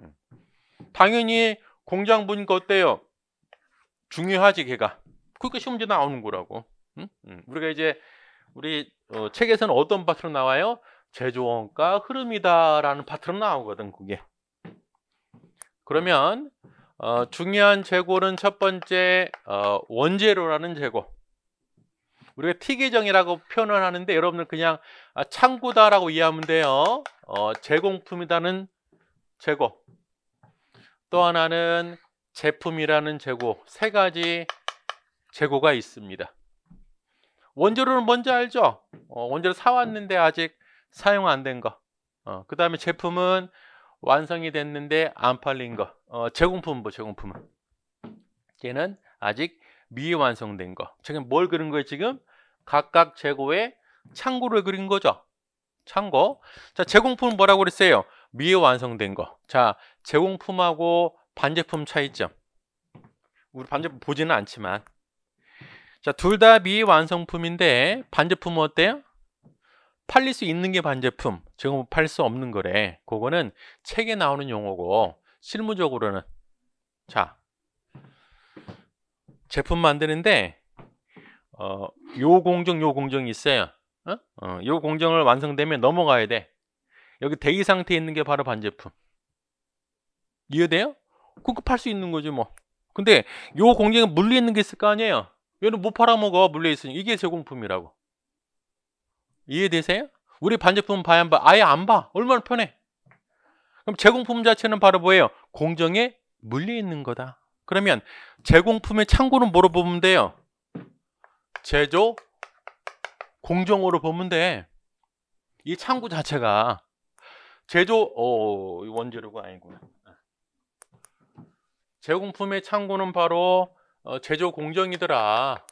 음. 당연히 공장 보니까 어때요? 중요하지 걔가. 그러 시험제 나오는 거라고. 응? 응. 우리가 이제 우리 어, 책에서는 어떤 파트로 나와요? 제조원가 흐름이다라는 파트로 나오거든 그게. 그러면 어, 중요한 재고는 첫 번째 어, 원재료라는 재고. 우리가 T계정이라고 표현을 하는데 여러분들 그냥 아, 창고다라고 이해하면 돼요. 어, 제공품이다는 재고. 또 하나는 제품이라는 재고 세 가지 재고가 있습니다. 원재료는 뭔지 알죠? 어, 원재료 사왔는데 아직 사용 안 된 거. 어, 다음에 제품은 완성이 됐는데 안 팔린 거. 어, 제공품 뭐 제공품은. 얘는 아직 미완성된 거. 지금 뭘 그린 거예요 지금? 각각 재고에 창고를 그린 거죠. 창고. 자, 제공품은 뭐라고 그랬어요? 미에 완성된 거. 자, 제공품하고 반제품 차이점. 우리 반제품 보지는 않지만. 자, 둘 다 미에 완성품인데 반제품 어때요? 팔릴 수 있는 게 반제품, 지금 팔 수 없는 거래. 그거는 책에 나오는 용어고 실무적으로는 자, 제품 만드는데 어, 요 공정 요 공정이 있어요. 어? 어, 요 공정을 완성되면 넘어가야 돼. 여기 대기 상태에 있는 게 바로 반제품. 이해돼요? 공급할 수 있는 거지 뭐. 근데 요 공장에 물리 있는 게 있을 거 아니에요. 얘는 못 팔아먹어 물리 있으니 이게 제공품이라고. 이해되세요? 우리 반제품 은 봐야 안 봐? 아예 안 봐. 얼마나 편해. 그럼 제공품 자체는 바로 뭐예요? 공정에 물리 있는 거다. 그러면 제공품의 창고는 뭐로 보면 돼요? 제조 공정으로 보면 돼. 이 창구 자체가 제조 어, 어 원재료가 아니구나. 아. 제공품의 창고는 바로 어, 제조 공정이더라.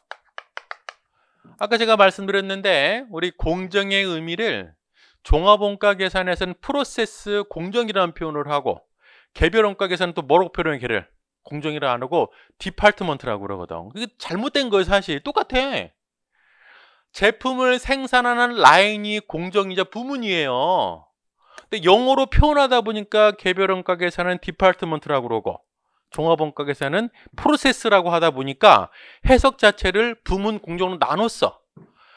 아까 제가 말씀드렸는데 우리 공정의 의미를 종합원가 계산에서는 프로세스 공정이라는 표현을 하고 개별원가 계산은 또 뭐라고 표현해 걔를 공정이라 안 하고 디파트먼트라고 그러거든. 그게 잘못된 거예요 사실 똑같아. 제품을 생산하는 라인이 공정이자 부문이에요. 근데 영어로 표현하다 보니까 개별원가계사는 디파트먼트라고 그러고 종합원가계산은 프로세스라고 하다 보니까 해석 자체를 부문 공정으로 나눴어.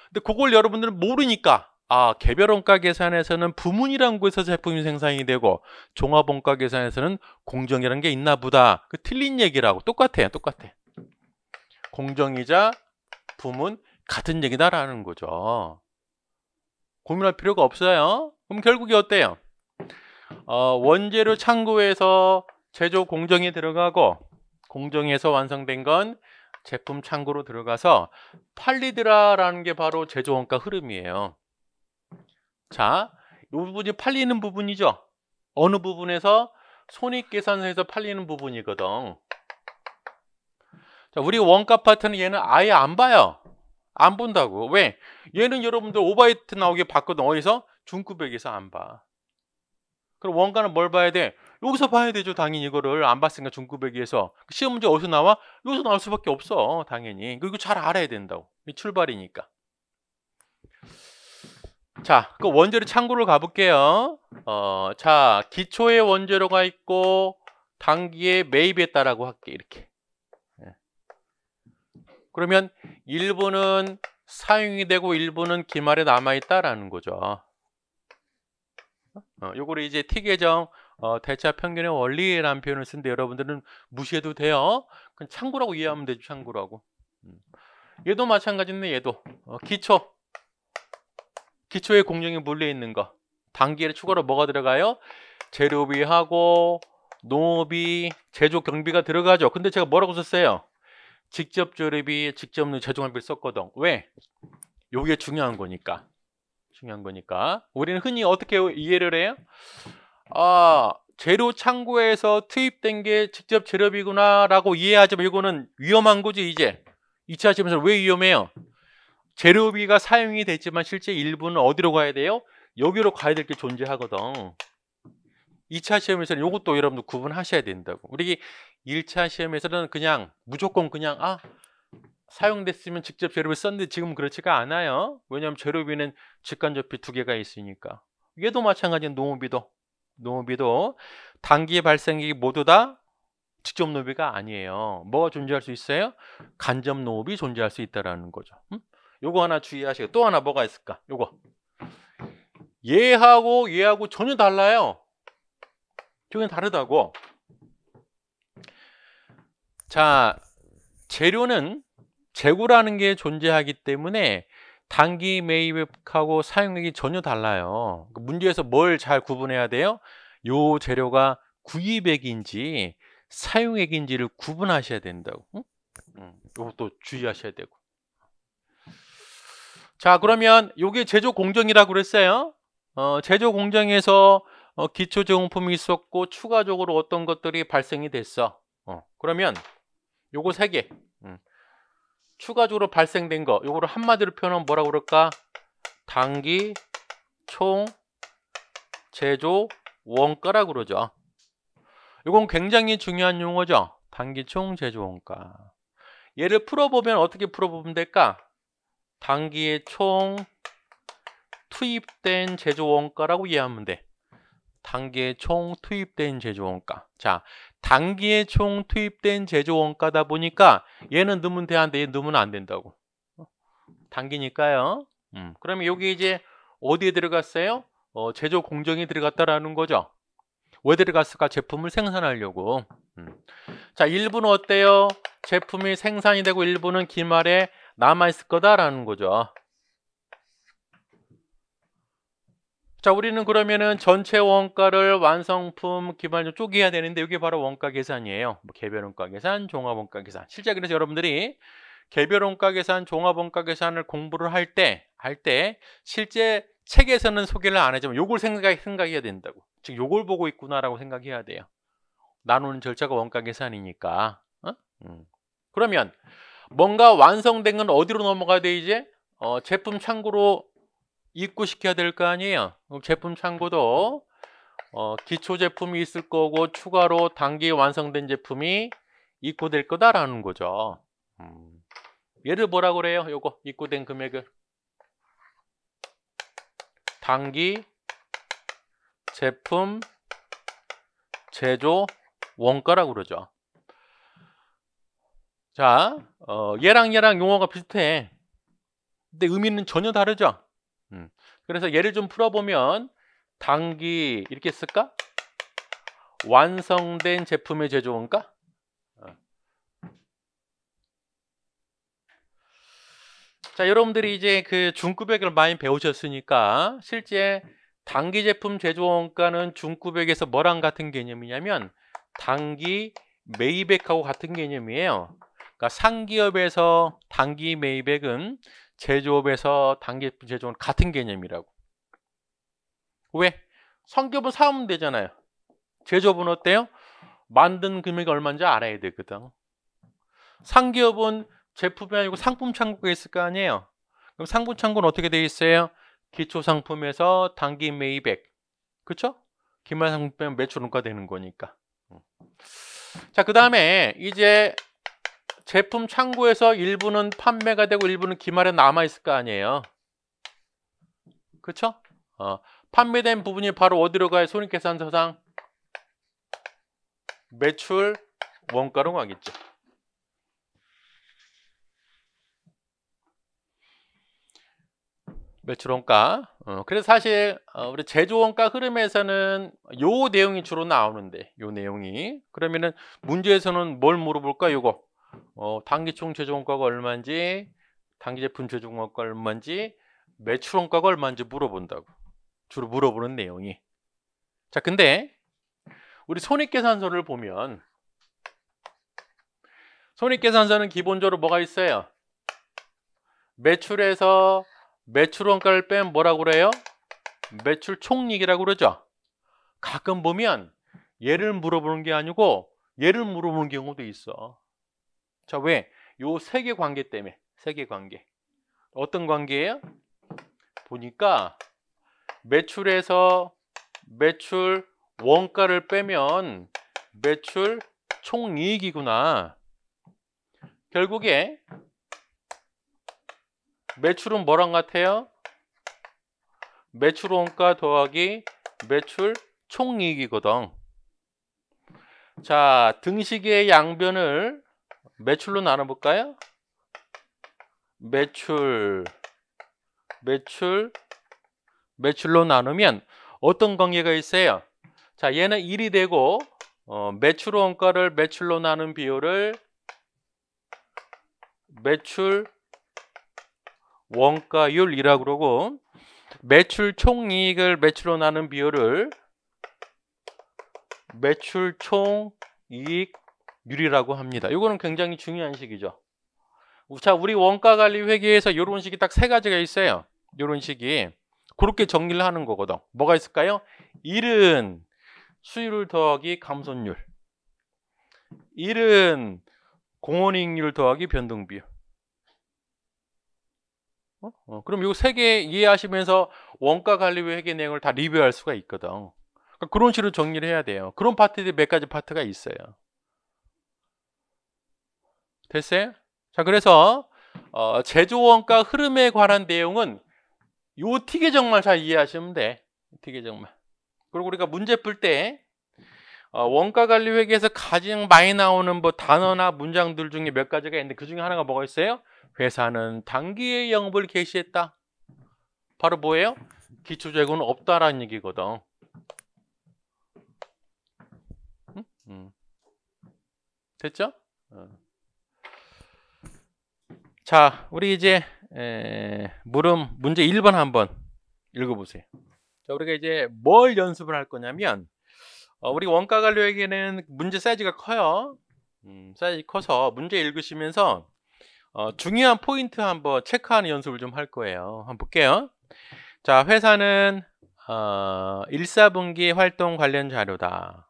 근데 그걸 여러분들은 모르니까 아 개별원가 계산에서는 부문이라는 곳에서 제품이 생산이 되고 종합원가 계산에서는 공정이라는 게 있나 보다 그 틀린 얘기라고 똑같아요 똑같아 공정이자 부문 같은 얘기다라는 거죠 고민할 필요가 없어요 그럼 결국에 어때요? 어, 원재료 창고에서 제조 공정에 들어가고 공정에서 완성된 건 제품 창고로 들어가서 팔리더라라는 게 바로 제조 원가 흐름이에요. 자, 이 부분이 팔리는 부분이죠. 어느 부분에서 손익계산서에서 팔리는 부분이거든. 자, 우리 원가 파트는 얘는 아예 안 봐요. 안 본다고. 왜? 얘는 여러분들 오바이트 나오게 봤거든. 어디서? 중급백에서안 봐. 그럼 원가는 뭘 봐야 돼? 여기서 봐야 되죠. 당연히 이거를 안 봤으니까 중급배기에서 그 시험 문제 어디서 나와? 여기서 나올 수밖에 없어. 당연히. 그리고 잘 알아야 된다고. 이 출발이니까. 자, 그 원재료 창고를 가볼게요. 어, 자, 기초의 원재료가 있고 단기에 매입했다라고 할게. 이렇게. 예. 그러면 일부는 사용이 되고 일부는 기말에 남아있다라는 거죠. 어, 요거를 이제 티 계정 어, 대차 평균의 원리라는 표현을 쓰는데 여러분들은 무시해도 돼요. 그냥 참고라고 이해하면 되죠. 참고라고. 음. 얘도 마찬가지인데 얘도 어, 기초 기초의 공정이 물려 있는 거. 단기를 추가로 뭐가 들어가요? 재료비하고 농업 제조 경비가 들어가죠. 근데 제가 뭐라고 썼어요? 직접 조립이 직접 재정비를 썼거든. 왜? 요게 중요한 거니까. 중요한 거니까 우리는 흔히 어떻게 이해를 해요? 아 재료 창고에서 투입된 게 직접 재료비구나 라고 이해하지만 이거는 위험한 거지 이제 2차 시험에서 왜 위험해요? 재료비가 사용이 됐지만 실제 일부는 어디로 가야 돼요? 여기로 가야 될 게 존재하거든 2차 시험에서는 이것도 여러분들 구분하셔야 된다고 우리 1차 시험에서는 그냥 무조건 그냥 아 사용됐으면 직접 재료비 썼는데 지금 그렇지가 않아요. 왜냐하면 재료비는 직간접비 두 개가 있으니까. 얘도 마찬가지인 농업비도 농업비도 단기 발생액이 모두 다 직접 농업비가 아니에요. 뭐가 존재할 수 있어요? 간접 농업이 존재할 수 있다라는 거죠. 음? 요거 하나 주의하시고 또 하나 뭐가 있을까? 요거 얘하고 얘하고 전혀 달라요. 전혀 다르다고. 자 재료는 재고라는 게 존재하기 때문에 단기 매입하고 사용액이 전혀 달라요. 그러니까 문제에서 뭘 잘 구분해야 돼요? 요 재료가 구입액인지 사용액인지를 구분하셔야 된다고. 응? 이것도 주의하셔야 되고. 자 그러면 요게 제조 공정이라고 그랬어요. 어, 제조 공정에서 어, 기초 제공품이 있었고 추가적으로 어떤 것들이 발생이 됐어. 어, 그러면 요거 세 개. 응. 추가적으로 발생된 거 요거를 한마디로 표현하면 뭐라고 그럴까? 단기 총 제조 원가라고 그러죠. 이건 굉장히 중요한 용어죠. 단기 총 제조 원가. 얘를 풀어보면 어떻게 풀어보면 될까? 단기의 총 투입된 제조 원가라고 이해하면 돼. 단기에 총 투입된 제조원가. 자, 단기에 총 투입된 제조원가다 보니까 얘는 넣으면 되는데 얘 넣으면 안 된다고. 어? 단기니까요. 음, 그러면 여기 이제 어디에 들어갔어요? 어, 제조 공정이 들어갔다라는 거죠. 왜 들어갔을까? 제품을 생산하려고. 음. 자, 일부는 어때요? 제품이 생산이 되고 일부는 기말에 남아있을 거다라는 거죠. 자, 우리는 그러면은 전체 원가를 완성품 기반으로 쪼개야 되는데 이게 바로 원가 계산이에요. 뭐 개별 원가 계산, 종합 원가 계산. 실제 그래서 여러분들이 개별 원가 계산, 종합 원가 계산을 공부를 할 때, 할 때 실제 책에서는 소개를 안 하지만 요걸 생각, 생각해야 된다고. 즉, 요걸 보고 있구나라고 생각해야 돼요. 나누는 절차가 원가 계산이니까. 어? 음. 그러면 뭔가 완성된 건 어디로 넘어가야 돼, 이제? 어, 제품 창고로 입고시켜야 될 거 아니에요. 제품 창고도 어, 기초 제품이 있을 거고 추가로 단기 완성된 제품이 입고될 거다라는 거죠. 음. 얘를 뭐라 그래요? 요거 입고된 금액을 단기 제품 제조 원가라고 그러죠. 자, 어, 얘랑 얘랑 용어가 비슷해. 근데 의미는 전혀 다르죠. 음. 그래서 예를좀 풀어보면 당기 이렇게 쓸까? 완성된 제품의 제조원가? 어. 자, 여러분들이 이제 그 중급액을 많이 배우셨으니까 실제 단기 제품 제조원가는 중급액에서 뭐랑 같은 개념이냐면 단기 매입액하고 같은 개념이에요. 그러니까 상기업에서 단기 매입액은 제조업에서 단계 제조업은 같은 개념이라고. 왜? 성격은 사면 오 되잖아요. 제조업은 어때요? 만든 금액이 얼마인지 알아야 되거든. 상기업은 제품이 아니고 상품 창고가 있을 거 아니에요. 그럼 상품 창고는 어떻게 되어 있어요? 기초 상품에서 단기 매입액. 그렇죠? 기말 상품 빼면 매출 원가 되는 거니까. 음. 자, 그다음에 이제 제품 창고에서 일부는 판매가 되고 일부는 기말에 남아 있을 거 아니에요. 그렇죠? 어, 판매된 부분이 바로 어디로 가요? 손익계산서상 매출 원가로 가겠죠. 매출 원가. 어, 그래서 사실 어, 우리 제조 원가 흐름에서는 요 내용이 주로 나오는데 요 내용이 그러면은 문제에서는 뭘 물어볼까? 요거 어, 당기총 최종원가가 얼마인지 당기제품 최종원가가 얼마인지 매출원가가 얼마인지 물어본다고 주로 물어보는 내용이 자 근데 우리 손익계산서를 보면 손익계산서는 기본적으로 뭐가 있어요? 매출에서 매출원가를 빼면 뭐라고 그래요? 매출총익이라고 그러죠 가끔 보면 얘를 물어보는 게 아니고 얘를 물어보는 경우도 있어 자, 왜? 요 세계 관계 때문에. 세계 관계. 어떤 관계예요? 보니까 매출에서 매출 원가를 빼면 매출 총이익이구나. 결국에 매출은 뭐랑 같아요? 매출 원가 더하기 매출 총이익이거든. 자, 등식의 양변을 매출로 나눠볼까요? 매출, 매출, 매출로 나누면 어떤 관계가 있어요? 자, 얘는 1이 되고 어, 매출 원가를 매출로 나눈 비율을 매출 원가율이라고 그러고 매출 총이익을 매출로 나눈 비율을 매출 총이익 유리라고 합니다. 이거는 굉장히 중요한 식이죠. 자, 우리 원가관리 회계에서 이런 식이 딱 세 가지가 있어요. 이런 식이. 그렇게 정리를 하는 거거든. 뭐가 있을까요? 1은 수율 더하기 감소율. 1은 공원이익률 더하기 변동비율. 어? 어, 그럼 이세개 이해하시면서 원가관리회 회계 내용을 다 리뷰할 수가 있거든. 그러니까 그런 식으로 정리를 해야 돼요. 그런 파트들이 몇 가지 파트가 있어요. 됐어요? 자, 그래서 어, 제조원가 흐름에 관한 내용은 요 티계정말 잘 이해하시면 돼. 티계정말. 그리고 우리가 문제 풀때 어, 원가관리 회계에서 가장 많이 나오는 뭐 단어나 문장들 중에 몇 가지가 있는데 그 중에 하나가 뭐가 있어요? 회사는 단기의 영업을 개시했다. 바로 뭐예요? 기초재고는 없다라는 얘기거든. 음? 음. 됐죠? 자, 우리 이제 에, 물음 문제 1번 한번 읽어보세요. 자, 우리가 이제 뭘 연습을 할 거냐면 어, 우리 원가 관료에게는 문제 사이즈가 커요. 음, 사이즈 커서 문제 읽으시면서 어, 중요한 포인트 한번 체크하는 연습을 좀 할 거예요. 한번 볼게요. 자, 회사는 어, 1사분기 활동 관련 자료다.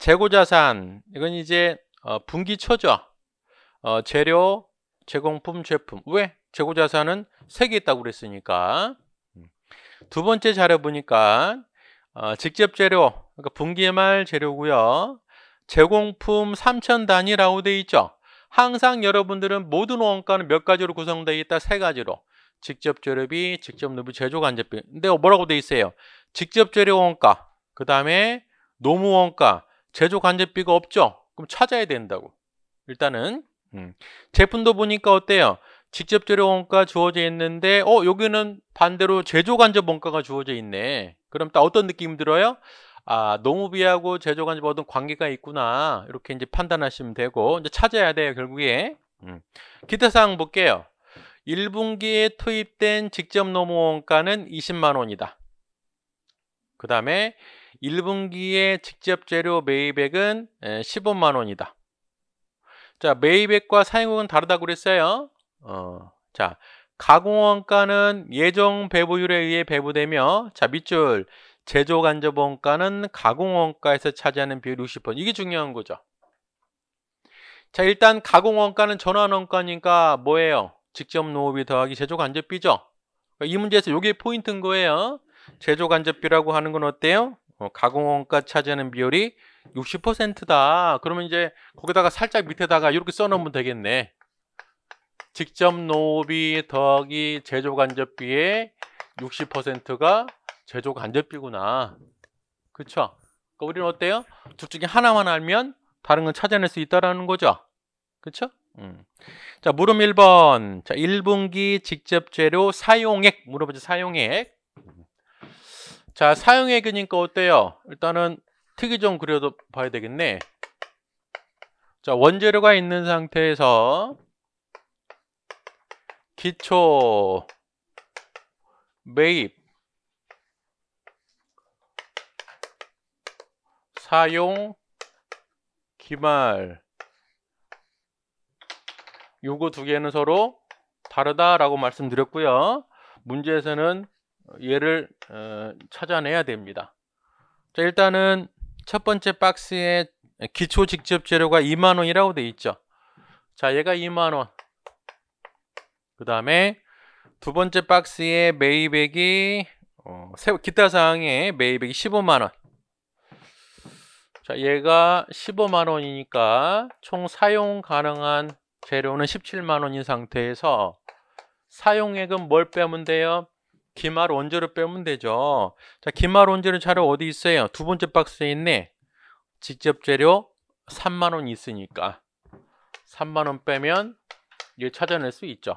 재고자산, 이건 이제 어, 분기 초죠. 어, 재료, 제공품, 제품. 왜? 재고자산은 3개 있다고 그랬으니까. 음. 두 번째 자료 보니까 어, 직접 재료, 그러니까 분기 말 재료고요. 제공품 3천 단위라고 돼 있죠. 항상 여러분들은 모든 원가는 몇 가지로 구성되어 있다? 세 가지로. 직접 재료비, 직접 노무 제조 간접비. 근데 뭐라고 돼 있어요? 직접 재료 원가, 그 다음에 노무 원가, 제조 간접비가 없죠. 그럼 찾아야 된다고. 일단은 음. 제품도 보니까 어때요? 직접 재료 원가 주어져 있는데 어 여기는 반대로 제조 간접 원가가 주어져 있네. 그럼 딱 어떤 느낌 들어요? 아 농업이하고 제조 간접 어떤 관계가 있구나 이렇게 이제 판단하시면 되고 이제 찾아야 돼요 결국에. 음. 기타 사항 볼게요. 1분기에 투입된 직접 농업 원가는 20만 원이다. 그 다음에 1분기에 직접 재료 매입액은 15만 원이다. 자, 매입액과 사용액은 다르다고 그랬어요. 어, 자, 가공원가는 예정 배부율에 의해 배부되며 자, 밑줄 제조 간접 원가는 가공 원가에서 차지하는 비율 60%. 이게 중요한 거죠. 자, 일단 가공 원가는 전환 원가니까 뭐예요? 직접 노업이 더하기 제조 간접비죠. 그러니까 이 문제에서 이게 포인트인 거예요. 제조 간접비라고 하는 건 어때요? 어, 가공 원가 차지하는 비율이 60%다. 그러면 이제 거기다가 살짝 밑에다가 이렇게 써놓으면 되겠네. 직접 노비 더하기 제조 간접비의 60%가 제조 간접비구나. 그쵸? 그러니까 우리는 어때요? 둘 중에 하나만 알면 다른 건 찾아낼 수 있다라는 거죠. 그쵸? 음. 자, 물음 1번. 자, 1분기 직접 재료 사용액. 물어보죠, 사용액. 음. 자, 사용액이니까 어때요? 일단은 특이 좀 그려봐야 되겠네. 자, 원재료가 있는 상태에서 기초 매입 사용 기말 요거 두 개는 서로 다르다라고 말씀드렸고요. 문제에서는 얘를 어, 찾아내야 됩니다. 자, 일단은 첫 번째 박스에 기초 직접 재료가 2만 원이라고 돼 있죠. 자, 얘가 2만 원. 그다음에 두 번째 박스에 메이백이 어, 기타 사항에 메이백이 15만 원. 자, 얘가 15만 원이니까 총 사용 가능한 재료는 17만 원인 상태에서 사용액은 뭘 빼면 돼요? 기말 원재료 빼면 되죠. 자, 기말 원재료 자료 어디 있어요? 두 번째 박스에 있네. 직접 재료 3만 원 있으니까 3만 원 빼면 이게 찾아낼 수 있죠.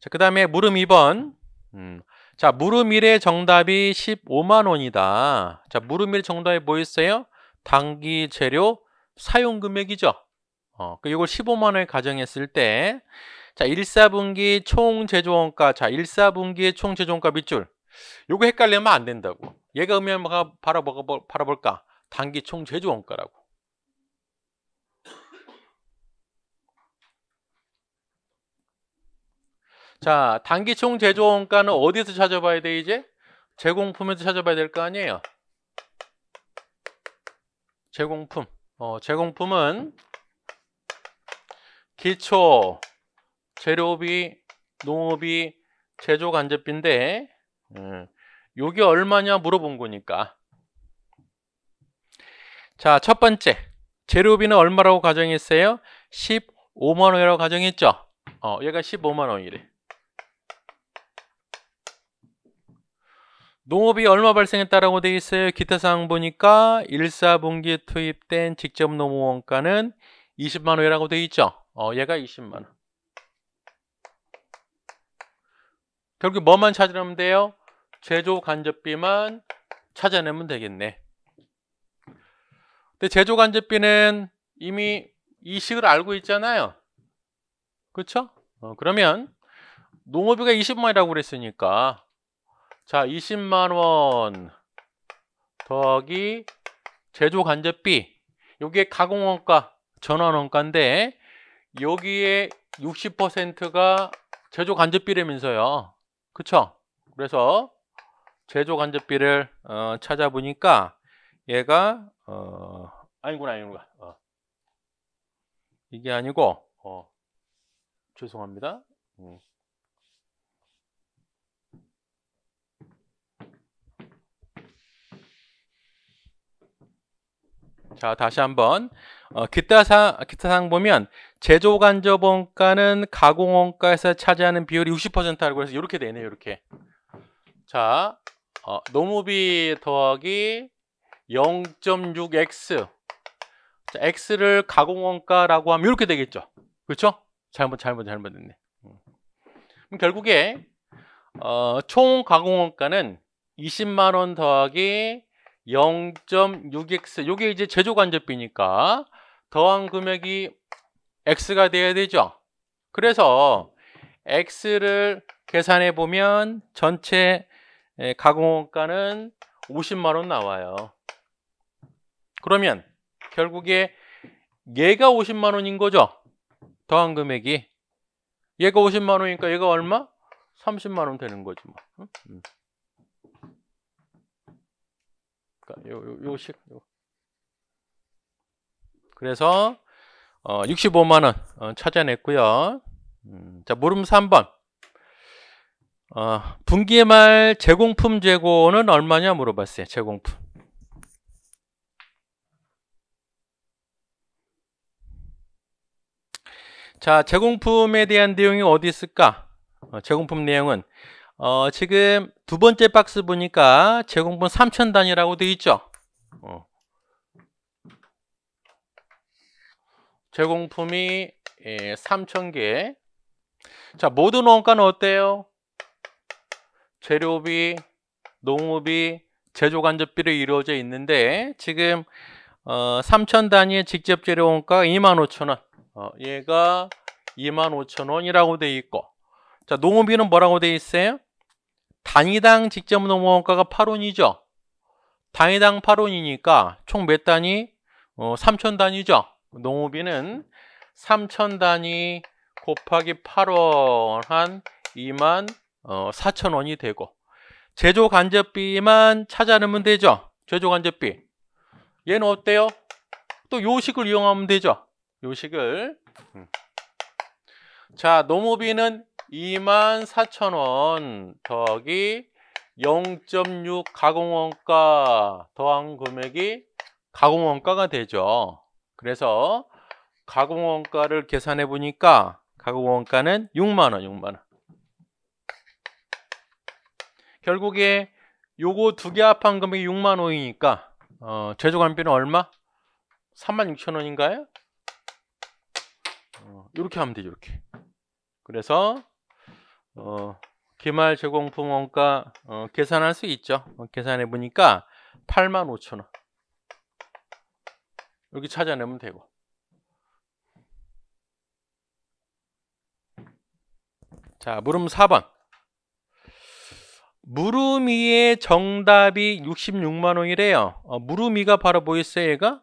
자, 그다음에 물음 2번. 음. 자, 물음 1의 정답이 15만 원이다. 자, 물음 1 정답이 뭐 있어요? 단기 재료 사용 금액이죠. 어, 그 이걸 15만 원에 가정했을 때 자, 1사분기 총 제조원가. 자, 1사분기의 총 제조원가 밑줄. 요거 헷갈리면 안 된다고. 얘가 의미하면 바라볼, 뭐, 바라볼까? 단기 총 제조원가라고. 자, 단기 총 제조원가는 어디서 찾아봐야 돼, 이제? 제공품에서 찾아봐야 될 거 아니에요? 제공품. 어, 제공품은 기초 재료비, 농업비, 제조 간접비인데 음, 예, 요게 얼마냐 물어본 거니까. 자, 첫 번째. 재료비는 얼마라고 가정했어요? 15만 원이라고 가정했죠? 어, 얘가 15만 원이래. 농업이 얼마 발생했다라고 되어 있어요. 기타 사항 보니까 1 4분기에 투입된 직접 농무원가는 20만 원이라고 되어 있죠. 어, 얘가 20만 원. 결국 뭐만 찾으면 돼요? 제조 간접비만 찾아내면 되겠네. 근데 제조 간접비는 이미 이식을 알고 있잖아요. 그렇죠? 어, 그러면 농업비가 20만 이라고 그랬으니까 자 20만 원 더하기 제조 간접비 여기에 가공원가 전원원가인데 여기에 60%가 제조 간접비라면서요 그쵸? 그래서 제조 간접비를 어, 찾아보니까 얘가 어, 아니구나 아니구나 어. 이게 아니고 어, 죄송합니다 음. 자 다시 한번 어, 기타상, 기타상 보면 제조간접 원가는 가공 원가에서 차지하는 비율이 60%라고 해서 이렇게 되네요. 이렇게. 자, 어, 노무비 더하기 0.6x. 자, x를 가공 원가라고 하면 이렇게 되겠죠. 그렇죠? 잘못 잘못 잘못됐네. 음. 그럼 결국에 어, 총 가공 원가는 20만 원 더하기 0.6x. 이게 이제 제조 간접비니까 더한 금액이 x가 돼야 되죠. 그래서 x를 계산해 보면 전체 가공원가는 50만 원 나와요. 그러면 결국에 얘가 50만 원인 거죠. 더한 금액이 얘가 50만 원이니까 얘가 얼마? 30만 원 되는 거지 뭐. 그러니까 요, 요, 요 식, 요. 그래서 어, 65만 원 어, 찾아냈고요. 음, 자, 물음 3번. 어, 분기 말 제공품 재고는 얼마냐 물어봤어요. 제공품. 자, 제공품에 대한 내용이 어디 있을까? 어, 제공품 내용은 어, 지금 두 번째 박스 보니까 제공품 3천 단위라고 되어 있죠. 어. 제공품이 3,000개. 예, 자, 모든 원가는 어때요? 재료비, 농업비 제조간접비로 이루어져 있는데 지금 어, 3천 단위의 직접 재료 원가 25,000원. 어, 얘가 25,000원이라고 돼 있고. 자, 농업비는 뭐라고 돼 있어요? 단위당 직접 농업 원가가 8원이죠. 단위당 8원이니까 총 몇 단위? 어, 3천 단위죠. 농업비는 3천 단위 곱하기 8원 한 2만 4천 어, 원이 되고 제조 간접비만 찾아내면 되죠. 제조 간접비. 얘는 어때요? 또 요식을 이용하면 되죠. 요식을. 음. 자, 농업비는 2만 4천 원 더하기 0.6 가공원가 더한 금액이 가공원가가 되죠. 그래서 가공원가를 계산해 보니까 가공원가는 6만 원, 6만 원. 결국에 요거 두 개 합한 금액이 6만 원이니까 어, 제조 관비는 얼마? 3만 6천 원인가요? 이렇게 어, 하면 되죠, 이렇게. 그래서 어, 기말 제공품 원가 어, 계산할 수 있죠. 어, 계산해 보니까 8만 5천 원. 여기 찾아내면 되고 자 물음 4번 무르미의 정답이 66만 원이래요. 어, 무르미가 바로 보이스얘가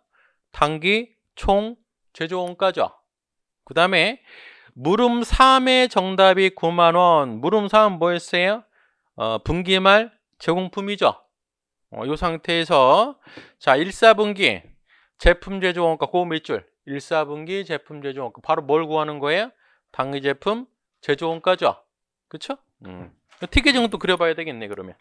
단기 총 제조원가죠. 그 다음에 물음 3의 정답이 9만 원. 물음 3은 뭐였어요? 어, 분기 말 제공품이죠. 어, 이 상태에서 자 1, 4분기 제품 제조 원가 고음 밑줄 1사분기 제품 제조 원가 그 바로 뭘 구하는 거예요? 당기 제품 제조 원가죠. 그렇죠? 음. 티켓 정도 그려봐야 되겠네 그러면.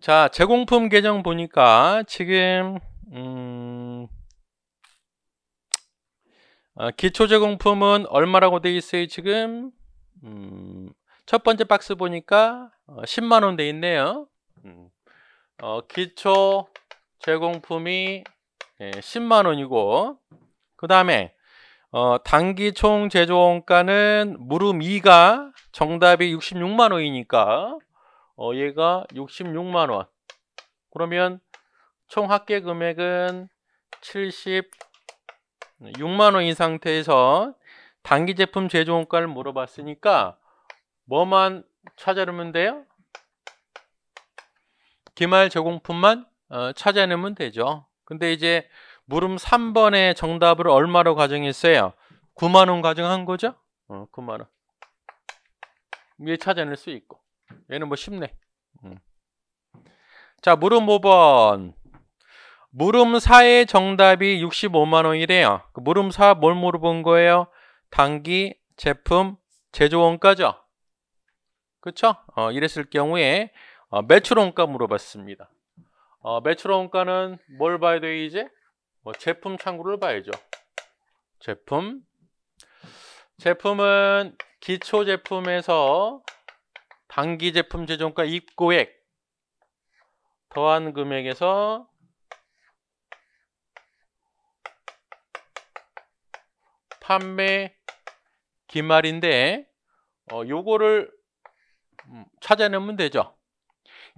자 제공품 계정 보니까 지금 음... 아, 기초 제공품은 얼마라고 돼 있어요 지금 음... 첫 번째 박스 보니까 어, 10만원 돼 있네요 음, 어, 기초 제공품이 예, 10만원이고 그 다음에 어, 단기 총 제조원가는 무릎 2가 정답이 66만원이니까 어, 얘가 66만 원. 그러면 총 합계 금액은 76만 원인 상태에서 단기 제품 제조원가를 물어봤으니까 뭐만 찾아내면 돼요? 기말 제공품만 어, 찾아내면 되죠. 근데 이제 물음 3번의 정답을 얼마로 가정했어요? 9만 원 가정한 거죠? 어, 9만 원. 위에 찾아낼 수 있고. 얘는 뭐 쉽네. 음. 자, 물음 5번. 물음 4의 정답이 65만 원이래요. 그 물음 4 뭘 물어본 거예요? 단기, 제품, 제조원가죠? 그쵸? 어, 이랬을 경우에 어, 매출원가 물어봤습니다. 어, 매출원가는 뭘 봐야 돼 이제? 뭐 제품 창구를 봐야죠. 제품. 제품은 기초 제품에서 단기 제품 재정가 입고액 더한 금액에서 판매 기말인데 어, 요거를 음, 찾아내면 되죠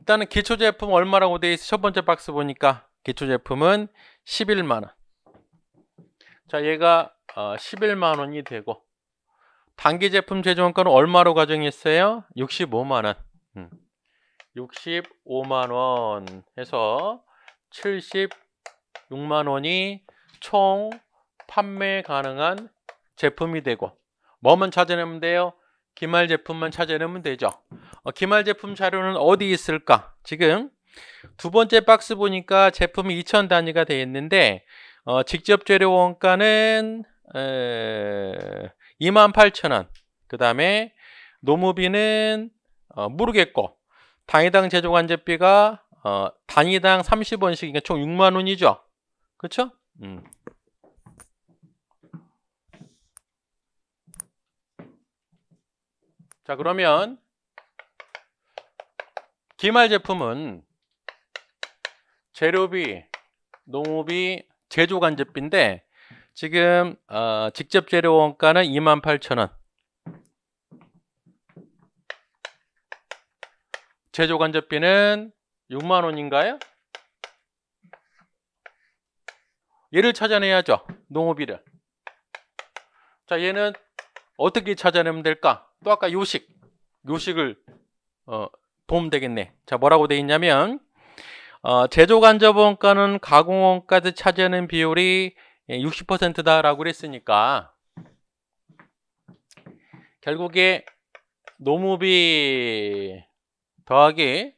일단은 기초제품 얼마라고 돼 있어 첫 번째 박스 보니까 기초제품은 11만원 자 얘가 어, 11만원이 되고 단기 제품 최조원가는 얼마로 가정했어요? 65만 원. 65만 원 해서 76만 원이 총 판매 가능한 제품이 되고 뭐만 찾아내면 돼요? 기말 제품만 찾아내면 되죠. 어, 기말 제품 자료는 어디 있을까? 지금 두 번째 박스 보니까 제품이 2천 단위가 되어 있는데 어, 직접 재료 원가는 에... 28,000원. 그 다음에 노무비는 어, 모르겠고 당해당 제조관제비가 어, 단위당 30원씩 그러니까 총 6만 원이죠. 그렇 음. 자 그러면 기말 제품은 재료비, 농업비 제조관제비인데 지금 어, 직접 재료 원가는 28,000원. 제조 간접비는 6만 원인가요? 얘를 찾아내야죠. 농업비를. 자, 얘는 어떻게 찾아내면 될까? 또 아까 요식. 요식을 어, 도움 되겠네. 자, 뭐라고 돼 있냐면 어, 제조 간접 원가는 가공 원가에서 차지하는 비율이 60%다라고 예, 했으니까 결국에 노무비 더하기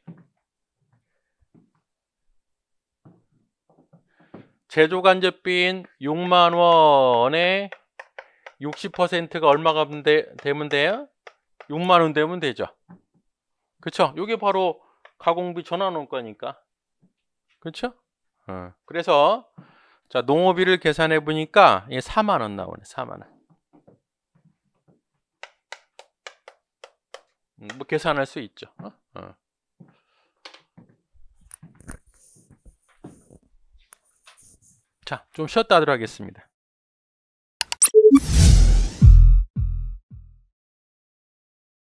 제조간접비인 6만 원에 60%가 얼마가 되면 돼요? 6만 원 되면 되죠. 그쵸? 이게 바로 가공비 전환 올 거니까. 그쵸? 어. 그래서 자, 농업비를 계산해 보니까 4만 원 나오네. 4만 원. 음, 뭐 계산할 수 있죠. 어? 어. 자, 좀 쉬었다 하도록 하겠습니다.